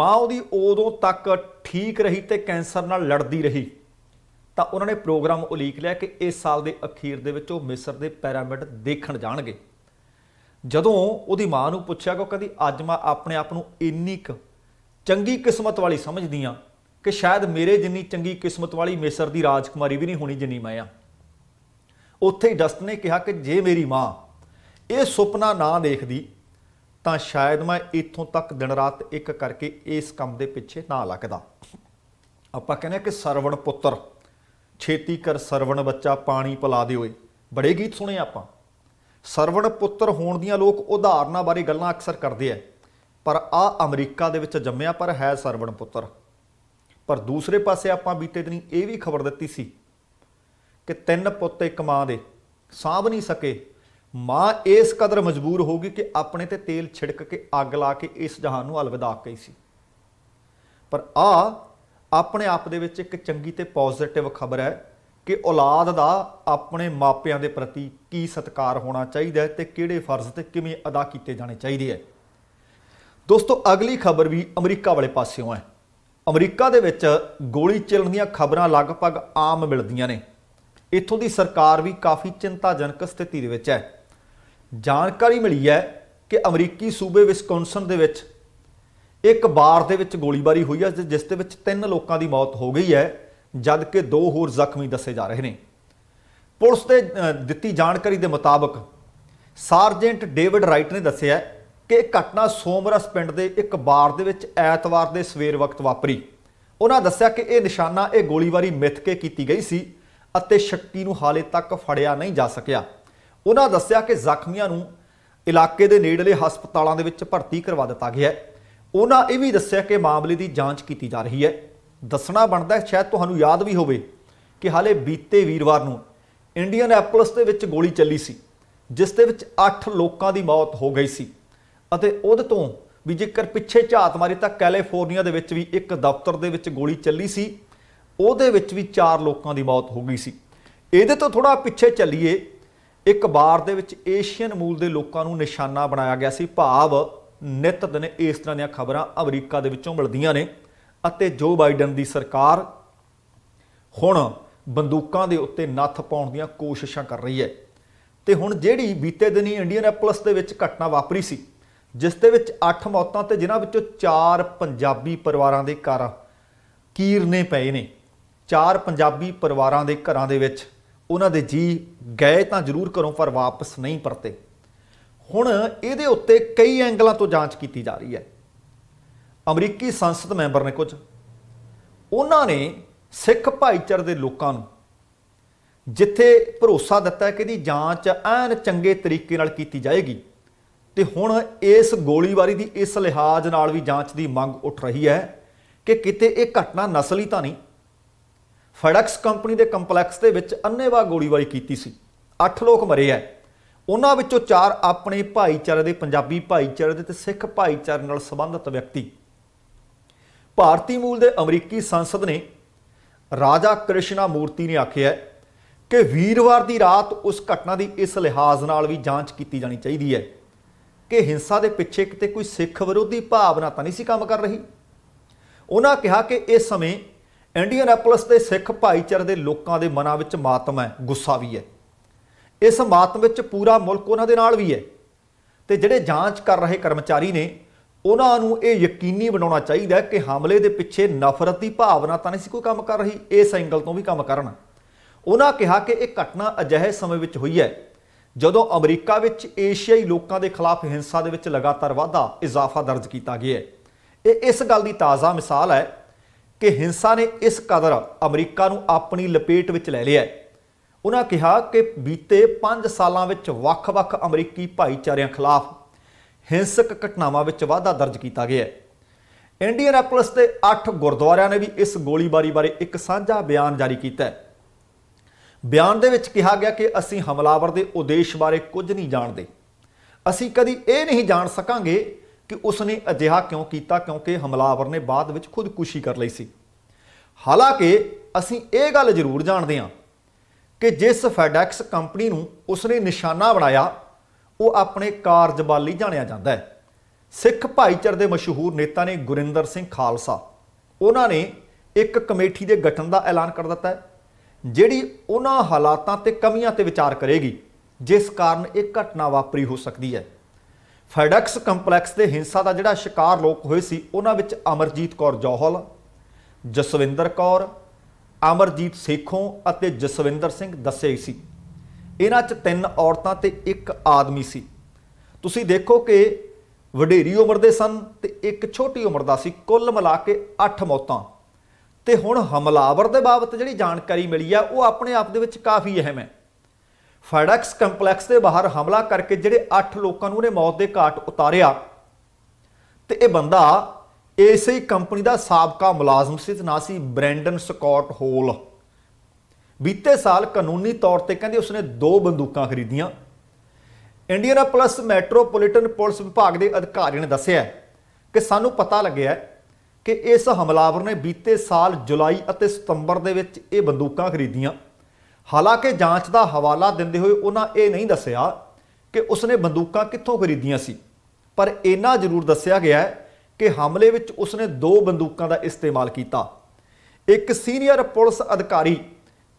ਮਾਂ ਉਹਦੀ ਉਦੋਂ ਤੱਕ ਠੀਕ ਰਹੀ ਤੇ ਕੈਂਸਰ ਨਾਲ ਲੜਦੀ ਰਹੀ ਤਾਂ ਉਹਨਾਂ ਨੇ ਪ੍ਰੋਗਰਾਮ ਉਲੀਕ ਲਿਆ ਕਿ ਇਸ ਸਾਲ ਦੇ ਅਖੀਰ ਦੇ ਵਿੱਚ ਉਹ ਮਿਸਰ ਦੇ ਪੈਰਾਮਿਡ ਦੇਖਣ ਜਾਣਗੇ ਜਦੋਂ ਉਹਦੀ ਮਾਂ ਨੂੰ ਪੁੱਛਿਆ ਕਿ ਉਹ ਕਹਿੰਦੀ ਅੱਜ ਮੈਂ ਆਪਣੇ ਆਪ ਨੂੰ ਇੰਨੀ ਚੰਗੀ ਕਿਸਮਤ ਵਾਲੀ ਸਮਝਦੀ ਆ ਕਿ ਸ਼ਾਇਦ ਮੇਰੇ ਜਿੰਨੀ ਚੰਗੀ ਕਿਸਮਤ ਵਾਲੀ ਮਿਸਰ ਦੀ ਰਾਜਕੁਮਾਰੀ ਵੀ ਨਹੀਂ ਹੋਣੀ ਜਿੰਨੀ ਮੈਂ ਆ ਉੱਥੇ ਹੀ ਡਸਟ ਨੇ ਕਿਹਾ ਕਿ ਜੇ ਮੇਰੀ ਮਾਂ ਇਹ ਸੁਪਨਾ ਨਾ ਦੇਖਦੀ ਤਾਂ ਸ਼ਾਇਦ ਮੈਂ ਇੱਥੋਂ ਤੱਕ ਦਿਨ ਰਾਤ ਇੱਕ ਕਰਕੇ ਇਸ ਕੰਮ ਦੇ ਪਿੱਛੇ ਨਾ ਲੱਗਦਾ ਆਪਾਂ ਕਹਿੰਦੇ ਕਿ ਸਰਵਣ ਪੁੱਤਰ ਛੇਤੀ ਕਰ ਸਰਵਣ ਬੱਚਾ ਪਾਣੀ ਪਲਾ ਦਿਓਏ ਬੜੇ ਗੀਤ ਸੁਣੇ ਆਪਾਂ ਸਰਵਣ ਪੁੱਤਰ ਹੋਣ ਦੀਆਂ ਲੋਕ ਉਦਾਹਰਨਾਂ ਬਾਰੇ ਗੱਲਾਂ ਅਕਸਰ ਕਰਦੇ ਆ ਪਰ ਆ ਅਮਰੀਕਾ ਦੇ ਵਿੱਚ ਜੰਮਿਆ ਪਰ ਹੈ ਸਰਵਣ ਪੁੱਤਰ ਪਰ ਦੂਸਰੇ ਪਾਸੇ ਆਪਾਂ ਬੀਤੇ ਦਿਨੀ ਇਹ ਵੀ ਖਬਰ ਦਿੱਤੀ ਸੀ ਕਿ ਤਿੰਨ ਪੁੱਤ ਇੱਕ ਮਾਂ ਦੇ ਸਾਂਭ ਨਹੀਂ ਸਕੇ ਮਾਂ ਇਸ ਕਦਰ ਮਜਬੂਰ ਹੋ ਗਈ ਕਿ ਆਪਣੇ ਤੇ ਤੇਲ ਛਿੜਕ ਕੇ ਅੱਗ ਲਾ ਕੇ ਇਸ ਜਹਾਨ ਨੂੰ ਅਲਵਿਦਾ ਕਹੀ ਸੀ ਪਰ ਆ ਆਪਣੇ ਆਪ ਦੇ ਵਿੱਚ ਇੱਕ ਚੰਗੀ ਤੇ ਪੋਜ਼ਿਟਿਵ ਖਬਰ ਹੈ ਕਿ ਔਲਾਦ ਦਾ ਆਪਣੇ ਮਾਪਿਆਂ ਦੇ ਪ੍ਰਤੀ ਕੀ ਸਤਿਕਾਰ ਹੋਣਾ ਚਾਹੀਦਾ ਹੈ ਤੇ ਕਿਹੜੇ ਫਰਜ਼ ਤੇ ਕਿਵੇਂ ਅਦਾ ਕੀਤੇ ਜਾਣੇ ਚਾਹੀਦੇ ਹੈ ਦੋਸਤੋ ਅਗਲੀ ਖਬਰ ਵੀ ਅਮਰੀਕਾ ਵਾਲੇ ਪਾਸਿਓਂ ਹੈ ਅਮਰੀਕਾ ਦੇ ਵਿੱਚ ਗੋਲੀ ਚੱਲਣ ਦੀਆਂ ਖਬਰਾਂ ਲਗਭਗ ਆਮ ਮਿਲਦੀਆਂ ਨੇ ਇੱਥੋਂ ਦੀ ਸਰਕਾਰ ਵੀ ਕਾਫੀ ਚਿੰਤਾਜਨਕ ਸਥਿਤੀ ਦੇ ਵਿੱਚ ਹੈ ਜਾਣਕਾਰੀ ਮਿਲੀ ਹੈ ਕਿ ਅਮਰੀਕੀ ਸੂਬੇ ਵਿਸਕੌਨਸਨ ਦੇ ਵਿੱਚ ਇੱਕ ਬਾਰ ਦੇ ਵਿੱਚ ਗੋਲੀਬਾਰੀ ਹੋਈ ਹੈ ਜਿਸ ਦੇ ਵਿੱਚ ਤਿੰਨ ਲੋਕਾਂ ਦੀ ਮੌਤ ਹੋ ਗਈ ਹੈ ਜਦ ਕਿ ਦੋ ਹੋਰ ਜ਼ਖਮੀ ਦੱਸੇ ਜਾ ਰਹੇ ਨੇ ਪੁਲਿਸ ਦੇ ਦਿੱਤੀ ਜਾਣਕਾਰੀ ਦੇ ਮੁਤਾਬਕ ਸਰਜੈਂਟ ਡੇਵਿਡ ਰਾਈਟ ਨੇ ਦੱਸਿਆ ਕਿ ਇਹ ਘਟਨਾ ਸੋਮਰਸ ਪਿੰਡ ਦੇ ਇੱਕ ਬਾਰ ਦੇ ਵਿੱਚ ਐਤਵਾਰ ਦੇ ਸਵੇਰ ਵਕਤ ਵਾਪਰੀ ਉਹਨਾਂ ਦੱਸਿਆ ਕਿ ਇਹ ਨਿਸ਼ਾਨਾ ਇਹ ਗੋਲੀਬਾਰੀ ਮਿੱਥ ਕੇ ਕੀਤੀ ਗਈ ਸੀ ਅਤੇ ਸ਼ੱਕੀ ਨੂੰ ਹਾਲੇ ਤੱਕ ਫੜਿਆ ਨਹੀਂ ਜਾ ਸਕਿਆ ਉਹਨਾਂ ਦੱਸਿਆ ਕਿ ਜ਼ਖਮੀਆਂ ਨੂੰ ਇਲਾਕੇ ਦੇ ਨੇੜਲੇ ਹਸਪਤਾਲਾਂ ਦੇ ਵਿੱਚ ਭਰਤੀ ਕਰਵਾ ਦਿੱਤਾ ਗਿਆ ਹੈ ਉਹਨਾਂ ਇਹ ਵੀ ਦੱਸਿਆ ਕਿ ਮਾਮਲੇ ਦੀ ਜਾਂਚ ਕੀਤੀ ਜਾ ਰਹੀ ਹੈ ਦੱਸਣਾ ਬਣਦਾ ਹੈ ਸ਼ਾਇਦ ਤੁਹਾਨੂੰ ਯਾਦ ਵੀ ਹੋਵੇ ਕਿ ਹਾਲੇ ਬੀਤੇ ਵੀਰਵਾਰ ਨੂੰ ਇੰਡੀਅਨ ਐਪਲਸ ਦੇ ਵਿੱਚ ਗੋਲੀ ਚੱਲੀ ਸੀ ਜਿਸ ਦੇ ਵਿੱਚ 8 ਲੋਕਾਂ ਦੀ ਮੌਤ ਹੋ ਗਈ ਸੀ ਅਤੇ ਉਹਦੇ ਤੋਂ ਵੀ ਜੇਕਰ ਪਿੱਛੇ ਝਾਤ ਮਾਰੀ ਤਾਂ ਕੈਲੀਫੋਰਨੀਆ ਦੇ ਵਿੱਚ ਵੀ ਇੱਕ ਦਫ਼ਤਰ ਦੇ ਵਿੱਚ ਗੋਲੀ ਚੱਲੀ ਸੀ ਉਹਦੇ ਵਿੱਚ ਵੀ 4 ਲੋਕਾਂ ਦੀ ਮੌਤ ਹੋ ਗਈ ਸੀ ਇਹਦੇ ਤੋਂ ਥੋੜਾ ਪਿੱਛੇ ਚੱਲੀਏ ਇੱਕ ਬਾਰ ਦੇ ਵਿੱਚ ਏਸ਼ੀਅਨ ਮੂਲ ਦੇ ਲੋਕਾਂ ਨੂੰ ਨਿਸ਼ਾਨਾ ਬਣਾਇਆ ਗਿਆ ਸੀ ਭਾਵ ਨਿਤ ਦਿਨ ਇਸ ਤਰ੍ਹਾਂ ਦੀਆਂ ਖਬਰਾਂ ਅਮਰੀਕਾ ਦੇ ਵਿੱਚੋਂ ਮਿਲਦੀਆਂ ਨੇ ਅਤੇ ਜੋ ਬਾਈਡਨ ਦੀ ਸਰਕਾਰ ਹੁਣ ਬੰਦੂਕਾਂ ਦੇ ਉੱਤੇ ਨੱਥ ਪਾਉਣ ਦੀਆਂ ਕੋਸ਼ਿਸ਼ਾਂ ਕਰ ਰਹੀ ਹੈ ਤੇ ਹੁਣ ਜਿਹੜੀ ਬੀਤੇ ਦਿਨੀ ਇੰਡੀਅਨਪੋਲਿਸ ਦੇ ਵਿੱਚ ਘਟਨਾ ਵਾਪਰੀ ਸੀ ਜਿਸ ਦੇ ਵਿੱਚ 8 ਮੌਤਾਂ ਤੇ ਜਿਨ੍ਹਾਂ ਵਿੱਚੋਂ 4 ਪੰਜਾਬੀ ਪਰਿਵਾਰਾਂ ਦੇ ਘਰ ਕੀਰਨੇ ਪਏ ਨੇ 4 ਪੰਜਾਬੀ ਪਰਿਵਾਰਾਂ ਦੇ ਘਰਾਂ ਦੇ ਵਿੱਚ ਉਹਨਾਂ ਦੇ ਜੀ ਗਏ ਤਾਂ ਜ਼ਰੂਰ ਘਰੋਂ ਪਰ ਵਾਪਸ ਨਹੀਂ ਪਰਤੇ ਹੁਣ ਇਹਦੇ ਉੱਤੇ ਕਈ ਐਂਗਲਾਂ ਤੋਂ ਜਾਂਚ ਕੀਤੀ ਜਾ ਰਹੀ ਹੈ ਅਮਰੀਕੀ ਸੰਸਦ ਮੈਂਬਰ ਨੇ ਕੁਝ ਉਹਨਾਂ ਨੇ ਸਿੱਖ ਭਾਈਚਾਰੇ ਦੇ ਲੋਕਾਂ ਨੂੰ ਜਿੱਥੇ ਭਰੋਸਾ ਦਿੱਤਾ ਕਿ ਦੀ ਜਾਂਚ ਐਨ ਚੰਗੇ ਤਰੀਕੇ ਨਾਲ ਕੀਤੀ ਜਾਏਗੀ ਤੇ ਹੁਣ ਇਸ ਗੋਲੀਬਾਰੀ ਦੀ ਇਸ ਲਿਹਾਜ਼ ਨਾਲ ਵੀ ਜਾਂਚ ਦੀ ਮੰਗ ਉੱਠ ਰਹੀ ਹੈ ਕਿ ਕਿਤੇ ਇਹ ਘਟਨਾ ਨਸਲੀ ਤਾਂ ਨਹੀਂ ਫੜਕਸ ਕੰਪਨੀ ਦੇ ਕੰਪਲੈਕਸ ਦੇ ਵਿੱਚ ਅੰਨੇਵਾ ਗੋਲੀਬਾਰੀ ਕੀਤੀ ਸੀ 8 ਲੋਕ ਮਰੇ ਐ ਉਹਨਾਂ ਵਿੱਚੋਂ ਚਾਰ ਆਪਣੇ ਭਾਈਚਾਰੇ ਦੇ ਪੰਜਾਬੀ ਭਾਈਚਾਰੇ ਦੇ ਤੇ ਸਿੱਖ ਭਾਈਚਾਰੇ ਨਾਲ ਸੰਬੰਧਿਤ ਵਿਅਕਤੀ ਭਾਰਤੀ ਮੂਲ ਦੇ ਅਮਰੀਕੀ ਸੰਸਦ ਨੇ ਰਾਜਾ ਕ੍ਰਿਸ਼ਨਾ ਮੂਰਤੀ ਨੇ ਆਖਿਆ ਕਿ ਵੀਰਵਾਰ ਦੀ ਰਾਤ ਉਸ ਘਟਨਾ ਦੀ ਇਸ ਲਿਹਾਜ਼ ਨਾਲ ਵੀ ਜਾਂਚ ਕੀਤੀ ਜਾਣੀ ਚਾਹੀਦੀ ਹੈ ਕਿ ਹਿੰਸਾ ਦੇ ਪਿੱਛੇ ਕਿਤੇ ਕੋਈ ਸਿੱਖ ਵਿਰੋਧੀ ਭਾਵਨਾ ਤਾਂ ਨਹੀਂ ਸੀ ਕੰਮ ਕਰ ਰਹੀ ਉਹਨਾਂ ਕਿਹਾ ਕਿ ਇਸ ਸਮੇਂ ਇੰਡੀਅਨ ਐਪਲਸ ਦੇ ਸਿੱਖ ਭਾਈਚਾਰੇ ਦੇ ਲੋਕਾਂ ਦੇ ਮਨਾਂ ਵਿੱਚ ਮਾਤਮ ਹੈ ਗੁੱਸਾ ਵੀ ਹੈ ਇਸ ਮਾਤਮ ਵਿੱਚ ਪੂਰਾ ਮੁਲਕ ਉਹਨਾਂ ਦੇ ਨਾਲ ਵੀ ਹੈ ਤੇ ਜਿਹੜੇ ਜਾਂਚ ਕਰ ਰਹੇ ਕਰਮਚਾਰੀ ਨੇ ਉਹਨਾਂ ਨੂੰ ਇਹ ਯਕੀਨੀ ਬਣਾਉਣਾ ਚਾਹੀਦਾ ਕਿ ਹਮਲੇ ਦੇ ਪਿੱਛੇ ਨਫ਼ਰਤ ਦੀ ਭਾਵਨਾ ਤਾਂ ਨਹੀਂ ਸੀ ਕੋਈ ਕੰਮ ਕਰ ਰਹੀ ਇਸ ਐਂਗਲ ਤੋਂ ਵੀ ਕੰਮ ਕਰਨ ਉਹਨਾਂ ਕਿਹਾ ਕਿ ਇਹ ਘਟਨਾ ਅਜਿਹੇ ਸਮੇਂ ਵਿੱਚ ਹੋਈ ਹੈ ਜਦੋਂ ਅਮਰੀਕਾ ਵਿੱਚ ਏਸ਼ੀਆਈ ਲੋਕਾਂ ਦੇ ਖਿਲਾਫ ਹਿੰਸਾ ਦੇ ਵਿੱਚ ਲਗਾਤਾਰ ਵਾਧਾ ਇਜ਼ਾਫਾ ਦਰਜ ਕੀਤਾ ਗਿਆ ਹੈ ਇਹ ਇਸ ਗੱਲ ਦੀ ਤਾਜ਼ਾ ਮਿਸਾਲ ਹੈ ਕਿ ਹਿੰਸਾ ਨੇ ਇਸ ਕਦਰ ਅਮਰੀਕਾ ਨੂੰ ਆਪਣੀ ਲਪੇਟ ਵਿੱਚ ਲੈ ਲਿਆ ਹੈ ਉਹਨਾਂ ਕਿਹਾ ਕਿ ਬੀਤੇ 5 ਸਾਲਾਂ ਵਿੱਚ ਵੱਖ-ਵੱਖ ਅਮਰੀਕੀ ਭਾਈਚਾਰਿਆਂ ਖਿਲਾਫ ਹਿੰਸਕ ਘਟਨਾਵਾਂ ਵਿੱਚ ਵਾਧਾ ਦਰਜ ਕੀਤਾ ਗਿਆ ਹੈ ਇੰਡੀਅਨ ਐਪਲਸ ਦੇ 8 ਗੁਰਦੁਆਰਿਆਂ ਨੇ ਵੀ ਇਸ ਗੋਲੀਬਾਰੀ ਬਾਰੇ ਇੱਕ ਸਾਂਝਾ ਬਿਆਨ ਜਾਰੀ ਕੀਤਾ ਹੈ ਬਿਆਨ ਦੇ ਵਿੱਚ ਕਿਹਾ ਗਿਆ ਕਿ ਅਸੀਂ ਹਮਲਾਵਰ ਦੇ ਉਦੇਸ਼ ਬਾਰੇ ਕੁਝ ਨਹੀਂ ਜਾਣਦੇ ਅਸੀਂ ਕਦੀ ਇਹ ਨਹੀਂ ਜਾਣ ਸਕਾਂਗੇ ਕਿ ਉਸ ਨੇ ਅਜਿਹਾ ਕਿਉਂ ਕੀਤਾ ਕਿਉਂਕਿ ਹਮਲਾਵਰ ਨੇ ਬਾਅਦ ਵਿੱਚ ਖੁਦਕੁਸ਼ੀ ਕਰ ਲਈ ਸੀ ਹਾਲਾਂਕਿ ਅਸੀਂ ਇਹ ਗੱਲ ਜ਼ਰੂਰ ਜਾਣਦੇ ਹਾਂ ਕਿ ਜਿਸ ਫੈਡੈਕਸ ਕੰਪਨੀ ਨੂੰ ਉਸਨੇ ਨਿਸ਼ਾਨਾ ਬਣਾਇਆ ਉਹ ਆਪਣੇ ਕਾਰਜਬਾਲ ਜਾਣਿਆ ਜਾਂਦਾ ਹੈ ਸਿੱਖ ਭਾਈਚਾਰੇ ਦੇ ਮਸ਼ਹੂਰ ਨੇਤਾ ਨੇ ਗੁਰਿੰਦਰ ਸਿੰਘ ਖਾਲਸਾ ਉਹਨਾਂ ਨੇ ਇੱਕ ਕਮੇਟੀ ਦੇ ਗਠਨ ਦਾ ਐਲਾਨ ਕਰ ਦਿੱਤਾ ਹੈ ਜਿਹੜੀ ਉਹਨਾਂ ਹਾਲਾਤਾਂ ਤੇ ਕਮੀਆਂ ਤੇ ਵਿਚਾਰ ਕਰੇਗੀ ਜਿਸ ਕਾਰਨ ਇਹ ਘਟਨਾ ਵਾਪਰੀ ਹੋ ਸਕਦੀ ਹੈ ਫੈਡੈਕਸ ਕੰਪਲੈਕਸ ਦੇ ਹਿੰਸਾ ਦਾ ਜਿਹੜਾ ਸ਼ਿਕਾਰ ਲੋਕ ਹੋਏ ਸੀ ਉਹਨਾਂ ਵਿੱਚ ਅਮਰਜੀਤ ਕੌਰ ਜੋਹਲ ਜਸਵਿੰਦਰ ਕੌਰ ਅਮਰਜੀਤ ਸੇਖੋਂ ਅਤੇ ਜਸਵਿੰਦਰ ਸਿੰਘ ਦੱਸੇ ਸੀ ਇਹਨਾਂ 'ਚ ਤਿੰਨ ਔਰਤਾਂ ਤੇ ਇੱਕ ਆਦਮੀ ਸੀ ਤੁਸੀਂ ਦੇਖੋ ਕਿ ਵਡੇਰੀ ਉਮਰ ਦੇ ਸਨ ਤੇ ਇੱਕ ਛੋਟੀ ਉਮਰ ਦਾ ਸੀ ਕੁੱਲ ਮਿਲਾ ਕੇ 8 ਮੌਤਾਂ ਤੇ ਹੁਣ ਹਮਲਾਵਰ ਦੇ ਬਾਬਤ ਜਿਹੜੀ ਜਾਣਕਾਰੀ ਮਿਲੀ ਆ ਉਹ ਆਪਣੇ ਆਪ ਦੇ ਵਿੱਚ ਕਾਫੀ ਅਹਿਮ ਹੈ ਫਾਇਡਕਸ ਕੰਪਲੈਕਸ ਦੇ ਬਾਹਰ ਹਮਲਾ ਕਰਕੇ ਜਿਹੜੇ 8 ਲੋਕਾਂ ਨੂੰ ਉਹਨੇ ਮੌਤ ਦੇ ਘਾਟ ਉਤਾਰਿਆ ਤੇ ਇਹ ਬੰਦਾ ਇਸੇ ਕੰਪਨੀ ਦਾ ਸਾਬਕਾ ਮੁਲਾਜ਼ਮ ਸੀ ਤੇ ਨਾਂ ਸੀ ਬ੍ਰੈਂਡਨ ਸਕਾਟ ਹੋਲ ਬੀਤੇ ਸਾਲ ਕਾਨੂੰਨੀ ਤੌਰ ਤੇ ਕਹਿੰਦੇ ਉਸਨੇ ਦੋ ਬੰਦੂਕਾਂ ਖਰੀਦੀਆਂ ਪਲਸ ਮੈਟਰੋਪੋਲੀਟਨ ਪੁਲਿਸ ਵਿਭਾਗ ਦੇ ਅਧਿਕਾਰੀ ਨੇ ਦੱਸਿਆ ਕਿ ਸਾਨੂੰ ਪਤਾ ਲੱਗਿਆ ਕਿ ਇਸ ਹਮਲਾਵਰ ਨੇ ਬੀਤੇ ਸਾਲ ਜੁਲਾਈ ਅਤੇ ਸਤੰਬਰ ਦੇ ਵਿੱਚ ਇਹ ਬੰਦੂਕਾਂ ਖਰੀਦੀਆਂ ਹਾਲਾਂਕਿ ਜਾਂਚ ਦਾ ਹਵਾਲਾ ਦਿੰਦੇ ਹੋਏ ਉਹਨਾਂ ਇਹ ਨਹੀਂ ਦੱਸਿਆ ਕਿ ਉਸਨੇ ਬੰਦੂਕਾਂ ਕਿੱਥੋਂ ਖਰੀਦੀਆਂ ਸੀ ਪਰ ਇਹਨਾਂ ਜ਼ਰੂਰ ਦੱਸਿਆ ਗਿਆ ਹੈ ਕਿ ਹਮਲੇ ਵਿੱਚ ਉਸਨੇ ਦੋ ਬੰਦੂਕਾਂ ਦਾ ਇਸਤੇਮਾਲ ਕੀਤਾ ਇੱਕ ਸੀਨੀਅਰ ਪੁਲਿਸ ਅਧਿਕਾਰੀ